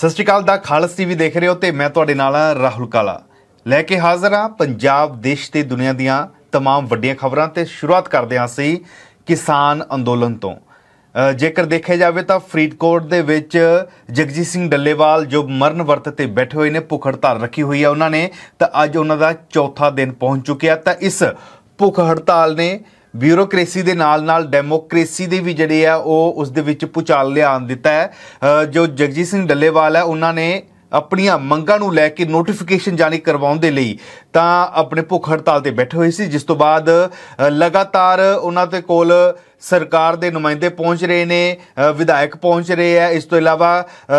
ਸਤਿ ਸ਼੍ਰੀ ਅਕਾਲ ਦਾ ਖਾਲਸ ਟੀਵੀ ਦੇਖ ਰਹੇ ਹੋ ਤੇ ਮੈਂ ਤੁਹਾਡੇ ਨਾਲ ਹਾਂ ਰਾਹੁਲ ਕਾਲਾ ਲੈ ਕੇ ਹਾਜ਼ਰ ਹਾਂ ਪੰਜਾਬ ਦੇਸ਼ ਤੇ ਦੁਨੀਆ ਦੀਆਂ तमाम ਵੱਡੀਆਂ ਖਬਰਾਂ ਤੇ ਸ਼ੁਰੂਆਤ ਕਰਦੇ ਹਾਂ ਅਸੀਂ ਕਿਸਾਨ ਅੰਦੋਲਨ ਤੋਂ ਜੇਕਰ ਦੇਖਿਆ ਜਾਵੇ ਤਾਂ ਫਰੀਦਕੋਟ ਦੇ ਵਿੱਚ ਜਗਜੀਤ ਸਿੰਘ ਡੱਲੇਵਾਲ ਜੋ ਮਰਨ ਵਰਤ ਤੇ ਬੈਠੇ ਹੋਏ ਨੇ ਭੁੱਖ ਹੜਤਾਲ ਰੱਖੀ ਹੋਈ ਹੈ ਉਹਨਾਂ ਨੇ ਤਾਂ ਅੱਜ ਉਹਨਾਂ ਦਾ ਚੌਥਾ ਦਿਨ ਪਹੁੰਚ ਚੁੱਕਿਆ ਤਾਂ ਇਸ ਭੁੱਖ ਹੜਤਾਲ ਨੇ ਬਿਊਰੋਕ੍ਰੇਸੀ ਦੇ ਨਾਲ-ਨਾਲ ਡੈਮੋਕ੍ਰੇਸੀ ਦੇ ਵੀ ਜਿਹੜੇ ਆ ਉਹ ਉਸ ਦੇ ਵਿੱਚ ਪੁਚਾਲ ਲਿਆਣ ਦਿੱਤਾ ਹੈ ਜੋ ਜਗਜੀਤ ਸਿੰਘ ਡੱਲੇਵਾਲ ਹੈ ਉਹਨਾਂ ਨੇ ਆਪਣੀਆਂ ਮੰਗਾਂ ਨੂੰ ਲੈ ਕੇ ਨੋਟੀਫਿਕੇਸ਼ਨ ਜਾਰੀ ਕਰਵਾਉਣ ਦੇ ਲਈ ਤਾਂ ਆਪਣੇ ਭੁੱਖ ਹੜਤਾਲ ਤੇ ਬੈਠੇ ਹੋਏ ਸੀ ਜਿਸ ਤੋਂ ਬਾਅਦ ਲਗਾਤਾਰ ਉਹਨਾਂ ਦੇ ਕੋਲ ਸਰਕਾਰ ਦੇ ਨੁਮਾਇੰਦੇ ਪਹੁੰਚ ਰਹੇ ਨੇ ਵਿਧਾਇਕ ਪਹੁੰਚ ਰਹੇ ਆ ਇਸ ਤੋਂ ਇਲਾਵਾ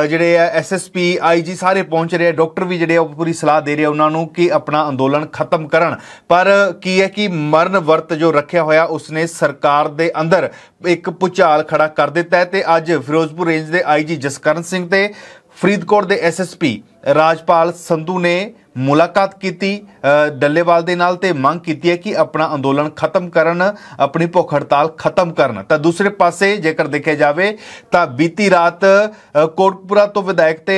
ਜਿਹੜੇ ਆ ਐਸਐਸਪੀ ਆਈਜੀ ਸਾਰੇ ਪਹੁੰਚ ਰਹੇ ਆ ਡਾਕਟਰ ਵੀ ਜਿਹੜੇ ਆ ਪੂਰੀ ਸਲਾਹ ਦੇ ਰਹੇ ਆ ਉਹਨਾਂ ਨੂੰ ਕਿ ਆਪਣਾ ਅੰਦੋਲਨ ਖਤਮ ਕਰਨ ਪਰ ਕੀ ਹੈ ਕਿ ਮਰਨ ਵਰਤ ਜੋ ਰੱਖਿਆ ਹੋਇਆ ਉਸਨੇ ਸਰਕਾਰ ਦੇ ਅੰਦਰ ਇੱਕ ਪੁਚਾਲ ਖੜਾ ਕਰ ਦਿੱਤਾ ਹੈ ਤੇ ਅੱਜ ਫਿਰੋਜ਼ਪੁਰ ਰੇਂਜ ਦੇ ਆਈਜੀ ਜਸਕਰਨ ਸਿੰਘ ਤੇ ਫਰੀਦਕੋਟ ਦੇ ਐਸਐਸਪੀ ਰਾਜਪਾਲ ਸੰਧੂ ਨੇ ਮੁਲਾਕਾਤ ਕੀਤੀ ਡੱਲੇਵਾਲ ਦੇ ਨਾਲ ਤੇ ਮੰਗ ਕੀਤੀ ਹੈ ਕਿ ਆਪਣਾ ਅੰਦੋਲਨ ਖਤਮ ਕਰਨ ਆਪਣੀ ਭੁੱਖ ਹੜਤਾਲ ਖਤਮ ਕਰਨ ਤਾਂ ਦੂਸਰੇ ਪਾਸੇ ਜੇਕਰ ਦੇਖਿਆ ਜਾਵੇ ਤਾਂ ਬੀਤੀ ਰਾਤ ਕੋਟਪੁਰਾ ਤੋਂ ਵਿਧਾਇਕ ਤੇ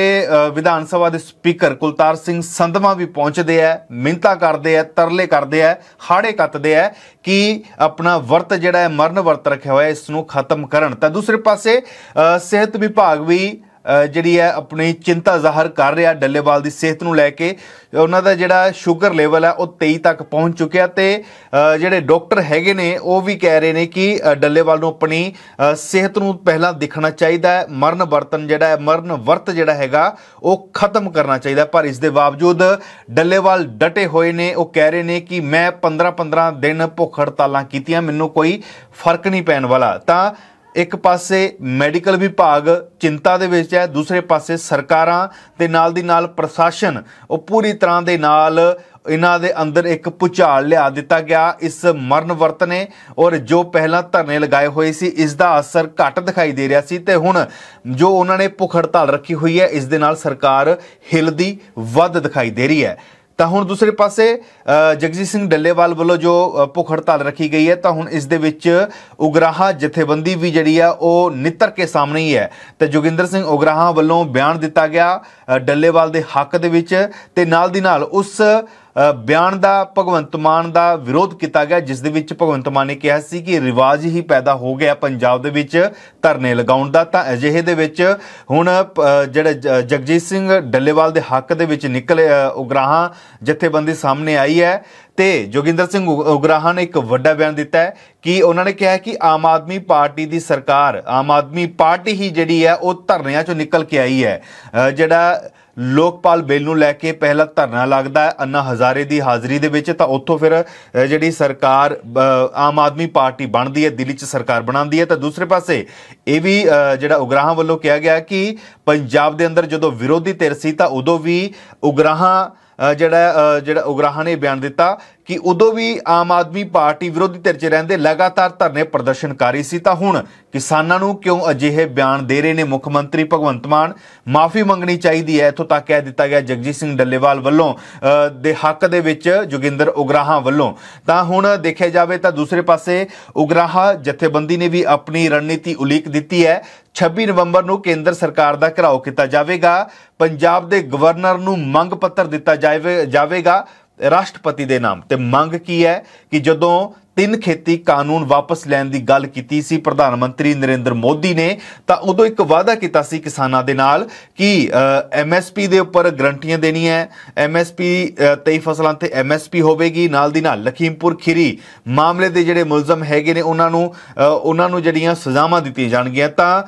ਵਿਧਾਨ ਸਭਾ ਦੇ ਸਪੀਕਰ ਕੁਲਤਾਰ ਸਿੰਘ ਸੰਧਵਾ ਵੀ ਪਹੁੰਚਦੇ ਆ ਮਿੰਤਾ ਕਰਦੇ ਆ ਤਰਲੇ ਕਰਦੇ ਆ ਹਾੜੇ ਕੱਤਦੇ ਆ ਕਿ ਆਪਣਾ ਵਰਤ ਜਿਹੜਾ ਹੈ ਮਰਨ ਵਰਤ ਰੱਖਿਆ ਹੋਇਆ ਇਸ ਨੂੰ ਖਤਮ ਕਰਨ ਤਾਂ ਦੂਸਰੇ ਪਾਸੇ ਸਿਹਤ ਵਿਭਾਗ ਵੀ ਜਿਹੜੀ ਹੈ ਆਪਣੀ ਚਿੰਤਾ ਜ਼ਾਹਰ ਕਰ ਰਿਹਾ ਡੱਲੇਵਾਲ ਦੀ ਸਿਹਤ ਨੂੰ ਲੈ ਕੇ ਉਹਨਾਂ ਦਾ ਜਿਹੜਾ ਸ਼ੂਗਰ ਲੈਵਲ ਹੈ ਉਹ 23 ਤੱਕ ਪਹੁੰਚ ਚੁੱਕਿਆ ਤੇ ਜਿਹੜੇ ਡਾਕਟਰ ਹੈਗੇ ਨੇ ਉਹ ਵੀ ਕਹਿ ਰਹੇ ਨੇ ਕਿ ਡੱਲੇਵਾਲ ਨੂੰ ਆਪਣੀ ਸਿਹਤ ਨੂੰ ਪਹਿਲਾਂ ਦੇਖਣਾ ਚਾਹੀਦਾ ਹੈ ਮਰਨ ਵਰਤਨ ਜਿਹੜਾ ਹੈ ਮਰਨ ਵਰਤ ਜਿਹੜਾ ਹੈਗਾ ਉਹ ਖਤਮ ਕਰਨਾ ਚਾਹੀਦਾ ਪਰ ਇਸ ਦੇ ਬਾਵਜੂਦ ਡੱਲੇਵਾਲ ਡਟੇ ਹੋਏ ਨੇ ਉਹ ਕਹਿ ਰਹੇ ਨੇ ਕਿ ਮੈਂ 15 15 ਦਿਨ ਭੁੱਖ ਹੜਤਾਲਾਂ ਕੀਤੀਆਂ ਮੈਨੂੰ ਕੋਈ ਫਰਕ ਨਹੀਂ ਪੈਣ ਵਾਲਾ ਤਾਂ ਇੱਕ ਪਾਸੇ ਮੈਡੀਕਲ ਵਿਭਾਗ ਚਿੰਤਾ ਦੇ ਵਿੱਚ ਹੈ ਦੂਸਰੇ ਪਾਸੇ ਸਰਕਾਰਾਂ ਤੇ ਨਾਲ ਦੀ ਨਾਲ ਪ੍ਰਸ਼ਾਸਨ ਉਹ ਪੂਰੀ ਤਰ੍ਹਾਂ ਦੇ ਨਾਲ ਇਹਨਾਂ ਦੇ ਅੰਦਰ ਇੱਕ ਪੁਚਾਲ ਲਿਆ ਦਿੱਤਾ ਗਿਆ ਇਸ ਮਰਨ ਵਰਤ ਨੇ ਔਰ ਜੋ ਪਹਿਲਾਂ ਧਰਨੇ ਲਗਾਏ ਹੋਏ ਸੀ ਇਸ ਦਾ ਅਸਰ ਘੱਟ ਦਿਖਾਈ ਦੇ ਰਿਹਾ ਸੀ ਤੇ ਹੁਣ ਜੋ ਉਹਨਾਂ ਨੇ ਭੁੱਖ ਹੜਤਾਲ ਰੱਖੀ ਹੋਈ ਹੈ ਇਸ ਦੇ ਨਾਲ ਸਰਕਾਰ ਹਿਲਦੀ ਵੱਧ ਦਿਖਾਈ ਦੇ ਰਹੀ ਹੈ ਤਾਂ ਹੁਣ ਦੂਸਰੇ ਪਾਸੇ ਜਗਜੀਤ ਸਿੰਘ ਡੱਲੇਵਾਲ ਵੱਲੋਂ ਜੋ ਭੁੱਖ ਹੜਤਾਲ ਰੱਖੀ ਗਈ ਹੈ ਤਾਂ ਹੁਣ ਇਸ ਦੇ ਵਿੱਚ ਉਗਰਾਹਾ ਜਥੇਬੰਦੀ ਵੀ ਜਿਹੜੀ ਆ ਉਹ ਨਿੱਤਰ ਕੇ ਸਾਹਮਣੇ ਹੀ ਹੈ ਤੇ ਜੋਗਿੰਦਰ ਸਿੰਘ ਉਗਰਾਹਾ ਵੱਲੋਂ ਬਿਆਨ ਦਿੱਤਾ ਗਿਆ ਡੱਲੇਵਾਲ ਦੇ ਹੱਕ ਦੇ ਵਿੱਚ ਤੇ ਨਾਲ ਦੀ ਨਾਲ ਉਸ ਬਿਆਨ ਦਾ ਭਗਵੰਤ ਮਾਨ ਦਾ ਵਿਰੋਧ ਕੀਤਾ ਗਿਆ ਜਿਸ ਦੇ ਵਿੱਚ ਭਗਵੰਤ ਮਾਨ ਨੇ ਕਿਹਾ ਸੀ ਕਿ ਰਿਵਾਜ ਹੀ ਪੈਦਾ ਹੋ ਗਿਆ ਪੰਜਾਬ ਦੇ ਵਿੱਚ ਧਰਨੇ ਲਗਾਉਣ ਦਾ ਤਾਂ ਅਜਿਹੇ ਦੇ ਵਿੱਚ ਹੁਣ ਜਿਹੜੇ ਜਗਜੀਤ ਸਿੰਘ ਡੱਲੇਵਾਲ ਦੇ ਹੱਕ ਦੇ ਵਿੱਚ ਨਿਕਲੇ ਉਗਰਾਹਾਂ ਜਥੇਬੰਦੀ ਸਾਹਮਣੇ ਆਈ ਹੈ ਤੇ ਜੋਗਿੰਦਰ ਸਿੰਘ ਉਗਰਾਹਾ ਨੇ ਇੱਕ ਵੱਡਾ ਬਿਆਨ ਦਿੱਤਾ ਹੈ ਕਿ ਉਹਨਾਂ ਨੇ ਕਿਹਾ ਕਿ ਆਮ ਆਦਮੀ ਪਾਰਟੀ ਦੀ ਸਰਕਾਰ ਆਮ ਆਦਮੀ ਪਾਰਟੀ ਹੀ ਜਿਹੜੀ ਹੈ ਉਹ ਧਰਨਿਆਂ ਚੋਂ ਨਿਕਲ ਕੇ ਆਈ ਹੈ ਜਿਹੜਾ ਲੋਕਪਾਲ ਬਿੱਲ ਨੂੰ ਲੈ ਕੇ ਪਹਿਲਾ ਧਰਨਾ ਲੱਗਦਾ ਹੈ ਅੰਨਾ ਹਜ਼ਾਰੇ ਦੀ ਹਾਜ਼ਰੀ ਦੇ ਵਿੱਚ ਤਾਂ ਉੱਥੋਂ ਫਿਰ ਜਿਹੜੀ ਸਰਕਾਰ ਆਮ ਆਦਮੀ ਪਾਰਟੀ ਬਣਦੀ ਹੈ ਦਿੱਲੀ 'ਚ ਸਰਕਾਰ ਬਣਾਉਂਦੀ ਹੈ ਤਾਂ ਦੂਸਰੇ ਪਾਸੇ ਇਹ ਵੀ ਜਿਹੜਾ ਉਗਰਾਹਾਂ ਵੱਲੋਂ ਕਿਹਾ ਗਿਆ ਕਿ ਪੰਜਾਬ ਦੇ ਅੰਦਰ ਜਦੋਂ ਵਿਰੋਧੀ ਧਿਰ ਸੀ ਤਾਂ ਉਦੋਂ ਵੀ ਉਗਰਾਹਾਂ ਜਿਹੜਾ ਜਿਹੜਾ ਉਗਰਾਹਾਂ ਨੇ ਬਿਆਨ ਦਿੱਤਾ ਕਿ ਉਦੋਂ ਵੀ ਆਮ ਆਦਮੀ ਪਾਰਟੀ ਵਿਰੋਧੀ ਧਿਰ 'ਚ ਰਹਿੰਦੇ ਲਗਾਤਾਰ ਧਰਨੇ ਪ੍ਰਦਰਸ਼ਨਕਾਰੀ ਸੀ ਤਾਂ ਹੁਣ ਕਿਸਾਨਾਂ ਨੂੰ ਕਿਉਂ ਅਜਿਹੇ ਬਿਆਨ ਦੇ ਰਹੇ ਨੇ ਮੁੱਖ ਮੰਤਰੀ ਭਗਵੰਤ ਮਾਨ ਮਾਫੀ ਮੰਗਣੀ ਚਾਹੀਦੀ ਹੈ ਇਥੋਂ ਤੱਕ ਕਹਿ ਦਿੱਤਾ ਗਿਆ ਜਗਜੀਤ ਸਿੰਘ ਡੱਲੇਵਾਲ ਵੱਲੋਂ ਦੇ ਹੱਕ ਦੇ ਵਿੱਚ ਜੋਗਿੰਦਰ ਉਗਰਾਹਾ ਵੱਲੋਂ ਤਾਂ ਹੁਣ ਦੇਖਿਆ ਜਾਵੇ ਤਾਂ ਦੂਸਰੇ ਪਾਸੇ ਉਗਰਾਹਾ ਜਥੇਬੰਦੀ ਨੇ ਵੀ ਆਪਣੀ ਰਣਨੀਤੀ ਉਲੀਕ ਦਿੱਤੀ ਹੈ 26 ਨਵੰਬਰ ਨੂੰ ਕੇਂਦਰ ਸਰਕਾਰ ਦਾ ਘਰਾਓ ਕੀਤਾ ਜਾਵੇਗਾ ਪੰਜਾਬ ਦੇ ਗਵਰਨਰ ਨੂੰ ਮੰਗ ਪੱਤਰ ਦਿੱਤਾ ਜਾਵੇਗਾ ਰਾਸ਼ਟਰਪਤੀ ਦੇ ਨਾਮ ਤੇ ਮੰਗ ਕੀ ਹੈ ਕਿ ਜਦੋਂ ਤਿੰਨ ਖੇਤੀ ਕਾਨੂੰਨ ਵਾਪਸ ਲੈਣ ਦੀ ਗੱਲ ਕੀਤੀ ਸੀ ਪ੍ਰਧਾਨ ਮੰਤਰੀ ਨਰਿੰਦਰ ਮੋਦੀ ਨੇ ਤਾਂ ਉਦੋਂ ਇੱਕ ਵਾਅਦਾ ਕੀਤਾ ਸੀ ਕਿਸਾਨਾਂ ਦੇ ਨਾਲ ਕਿ ਐਮਐਸਪੀ ਦੇ ਉੱਪਰ ਗਰੰਟੀਆਂ ਦੇਣੀਆਂ ਹੈ ਐਮਐਸਪੀ ਤੇ ਫਸਲਾਂ ਤੇ ਐਮਐਸਪੀ ਹੋਵੇਗੀ ਨਾਲ ਦੀ ਨਾਲ ਲਖੀਮਪੁਰ ਖੀਰੀ ਮਾਮਲੇ ਦੇ ਜਿਹੜੇ ਮੁਲਜ਼ਮ ਹੈਗੇ ਨੇ ਉਹਨਾਂ ਨੂੰ ਉਹਨਾਂ ਨੂੰ ਜਿਹੜੀਆਂ ਸਜ਼ਾਵਾਂ ਦਿੱਤੀਆਂ ਜਾਣਗੀਆਂ ਤਾਂ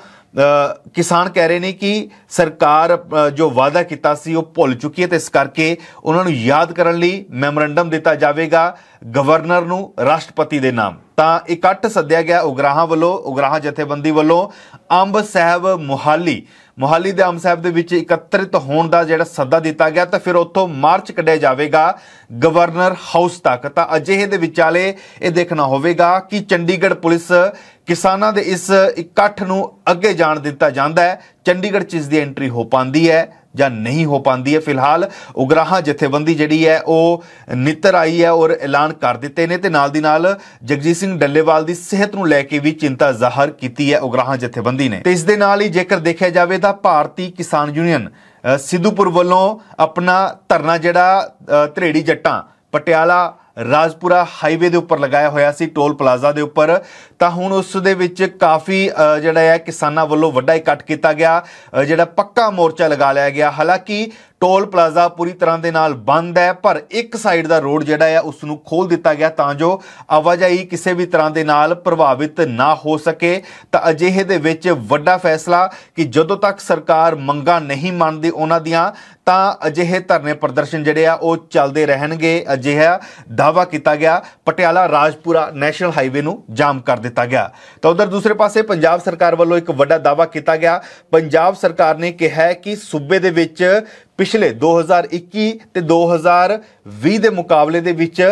ਕਿਸਾਨ ਕਹਿ ਰਹੇ ਨੇ ਕਿ ਸਰਕਾਰ ਜੋ ਵਾਅਦਾ ਕੀਤਾ ਸੀ ਉਹ ਭੁੱਲ ਚੁੱਕੀ ਹੈ ਤੇ ਇਸ ਕਰਕੇ ਉਹਨਾਂ ਨੂੰ ਯਾਦ ਕਰਨ ਲਈ ਮੈਮੋਰੰਡਮ ਦਿੱਤਾ ਜਾਵੇਗਾ ਗਵਰਨਰ ਨੂੰ ਰਾਸ਼ਟਰਪਤੀ ਦੇ ਨਾਮ ਤਾਂ ਇਕੱਠ ਸੱਦਿਆ ਗਿਆ ਉਗਰਾਹਾਂ ਵੱਲੋਂ ਉਗਰਾਹਾਂ ਜਥੇਬੰਦੀ ਵੱਲੋਂ ਅੰਬ ਸਾਹਿਬ ਮੁਹਾਲੀ ਮੁਹਾਲੀ ਦੇ ਆਮ ਸਾਹਿਬ ਦੇ ਵਿੱਚ ਇਕੱਤਰਿਤ ਹੋਣ ਦਾ ਜਿਹੜਾ ਸੱਦਾ ਦਿੱਤਾ ਗਿਆ ਤਾਂ ਫਿਰ ਉੱਥੋਂ ਮਾਰਚ ਕੱਢਿਆ ਜਾਵੇਗਾ ਗਵਰਨਰ ਹਾਊਸ ਤੱਕ ਤਾਂ ਅਜਿਹੇ ਦੇ ਵਿਚਾਲੇ ਇਹ ਦੇਖਣਾ ਹੋਵੇਗਾ ਕਿ ਚੰਡੀਗੜ੍ਹ ਪੁਲਿਸ ਕਿਸਾਨਾਂ ਦੇ ਇਸ ਇਕੱਠ ਨੂੰ ਅੱਗੇ ਜਾਣ ਦਿੱਤਾ ਜਾਂਦਾ ਹੈ ਚੰਡੀਗੜ੍ਹ ਚ ਇਸ ਦੀ ਐਂਟਰੀ ਹੋ ਪਾਂਦੀ ਹੈ ਜਾਂ ਨਹੀਂ ਹੋ ਪਾਂਦੀ ਹੈ ਫਿਲਹਾਲ ਉਗਰਾਹਾ ਜਥੇਬੰਦੀ ਜਿਹੜੀ ਹੈ ਉਹ ਨਿੱਤਰ ਆਈ ਹੈ ਔਰ ਐਲਾਨ ਕਰ ਦਿੱਤੇ ਨੇ ਤੇ ਨਾਲ ਦੀ ਨਾਲ ਜਗਜੀਤ ਸਿੰਘ ਡੱਲੇਵਾਲ ਦੀ ਸਿਹਤ ਨੂੰ ਲੈ ਕੇ ਵੀ ਚਿੰਤਾ ਜ਼ਾਹਰ ਕੀਤੀ ਹੈ ਉਗਰਾਹਾ ਜਥੇਬੰਦੀ ਨੇ ਤੇ ਇਸ ਦੇ ਨਾਲ ਹੀ ਜੇਕਰ ਦੇਖਿਆ ਜਾਵੇ ਤਾਂ ਭਾਰਤੀ ਕਿਸਾਨ ਯੂਨੀਅਨ ਸਿੱਧੂਪੁਰ ਵੱਲੋਂ ਆਪਣਾ ਧਰਨਾ ਜਿਹੜਾ ਧਰੇੜੀ ਜੱਟਾਂ ਪਟਿਆਲਾ ਰਾਜਪੁਰਾ ਹਾਈਵੇ ਦੇ ਉੱਪਰ ਲਗਾਇਆ ਹੋਇਆ ਸੀ ਟੋਲ ਪਲਾਜ਼ਾ ਦੇ ਉੱਪਰ ਤਾਂ ਹੁਣ ਉਸ ਦੇ ਵਿੱਚ ਕਾਫੀ ਜਿਹੜਾ ਹੈ ਕਿਸਾਨਾਂ ਵੱਲੋਂ ਵੱਡਾ ਇਕੱਠ ਕੀਤਾ ਗਿਆ ਜਿਹੜਾ ਪੱਕਾ ਮੋਰਚਾ ਲਗਾ ਲਿਆ ਗਿਆ ਹਾਲਾਂਕਿ ਟੋਲ ਪਲਾਜ਼ਾ ਪੂਰੀ ਤਰ੍ਹਾਂ ਦੇ ਨਾਲ ਬੰਦ ਹੈ ਪਰ ਇੱਕ ਸਾਈਡ ਦਾ ਰੋਡ ਜਿਹੜਾ ਹੈ ਉਸ ਨੂੰ ਖੋਲ ਦਿੱਤਾ ਗਿਆ ਤਾਂ ਜੋ ਆਵਾਜਾਈ ਕਿਸੇ ਵੀ ਤਰ੍ਹਾਂ ਦੇ ਨਾਲ ਪ੍ਰਭਾਵਿਤ ਨਾ ਹੋ ਸਕੇ ਤਾਂ ਅਜਿਹੇ ਦੇ ਵਿੱਚ ਵੱਡਾ ਫੈਸਲਾ ਕਿ ਜਦੋਂ ਤੱਕ ਸਰਕਾਰ ਮੰਗਾਂ ਨਹੀਂ ਮੰਨਦੀ ਉਹਨਾਂ ਦੀਆਂ ਤਾਂ ਅਜਿਹੇ ਧਰਨੇ ਪ੍ਰਦਰਸ਼ਨ ਜਿਹੜੇ ਆ ਉਹ ਚੱਲਦੇ ਰਹਿਣਗੇ ਅਜਿਹੇ ਦਾਵਾ ਕੀਤਾ ਗਿਆ ਪਟਿਆਲਾ ਰਾਜਪੁਰਾ ਨੈਸ਼ਨਲ ਹਾਈਵੇ ਨੂੰ ਜਾਮ ਕਰ ਦਿੱਤਾ ਗਿਆ ਤਾਂ ਉਧਰ ਦੂਸਰੇ ਪਾਸੇ ਪੰਜਾਬ ਸਰਕਾਰ ਵੱਲੋਂ ਇੱਕ ਵੱਡਾ ਦਾਵਾ ਕੀਤਾ ਗਿਆ ਪੰਜਾਬ ਸਰਕਾਰ ਨੇ ਕਿਹਾ ਕਿ ਸੂਬੇ ਦੇ ਵਿੱਚ ਪਿਛਲੇ 2021 ਤੇ 2020 ਦੇ ਮੁਕਾਬਲੇ ਦੇ ਵਿੱਚ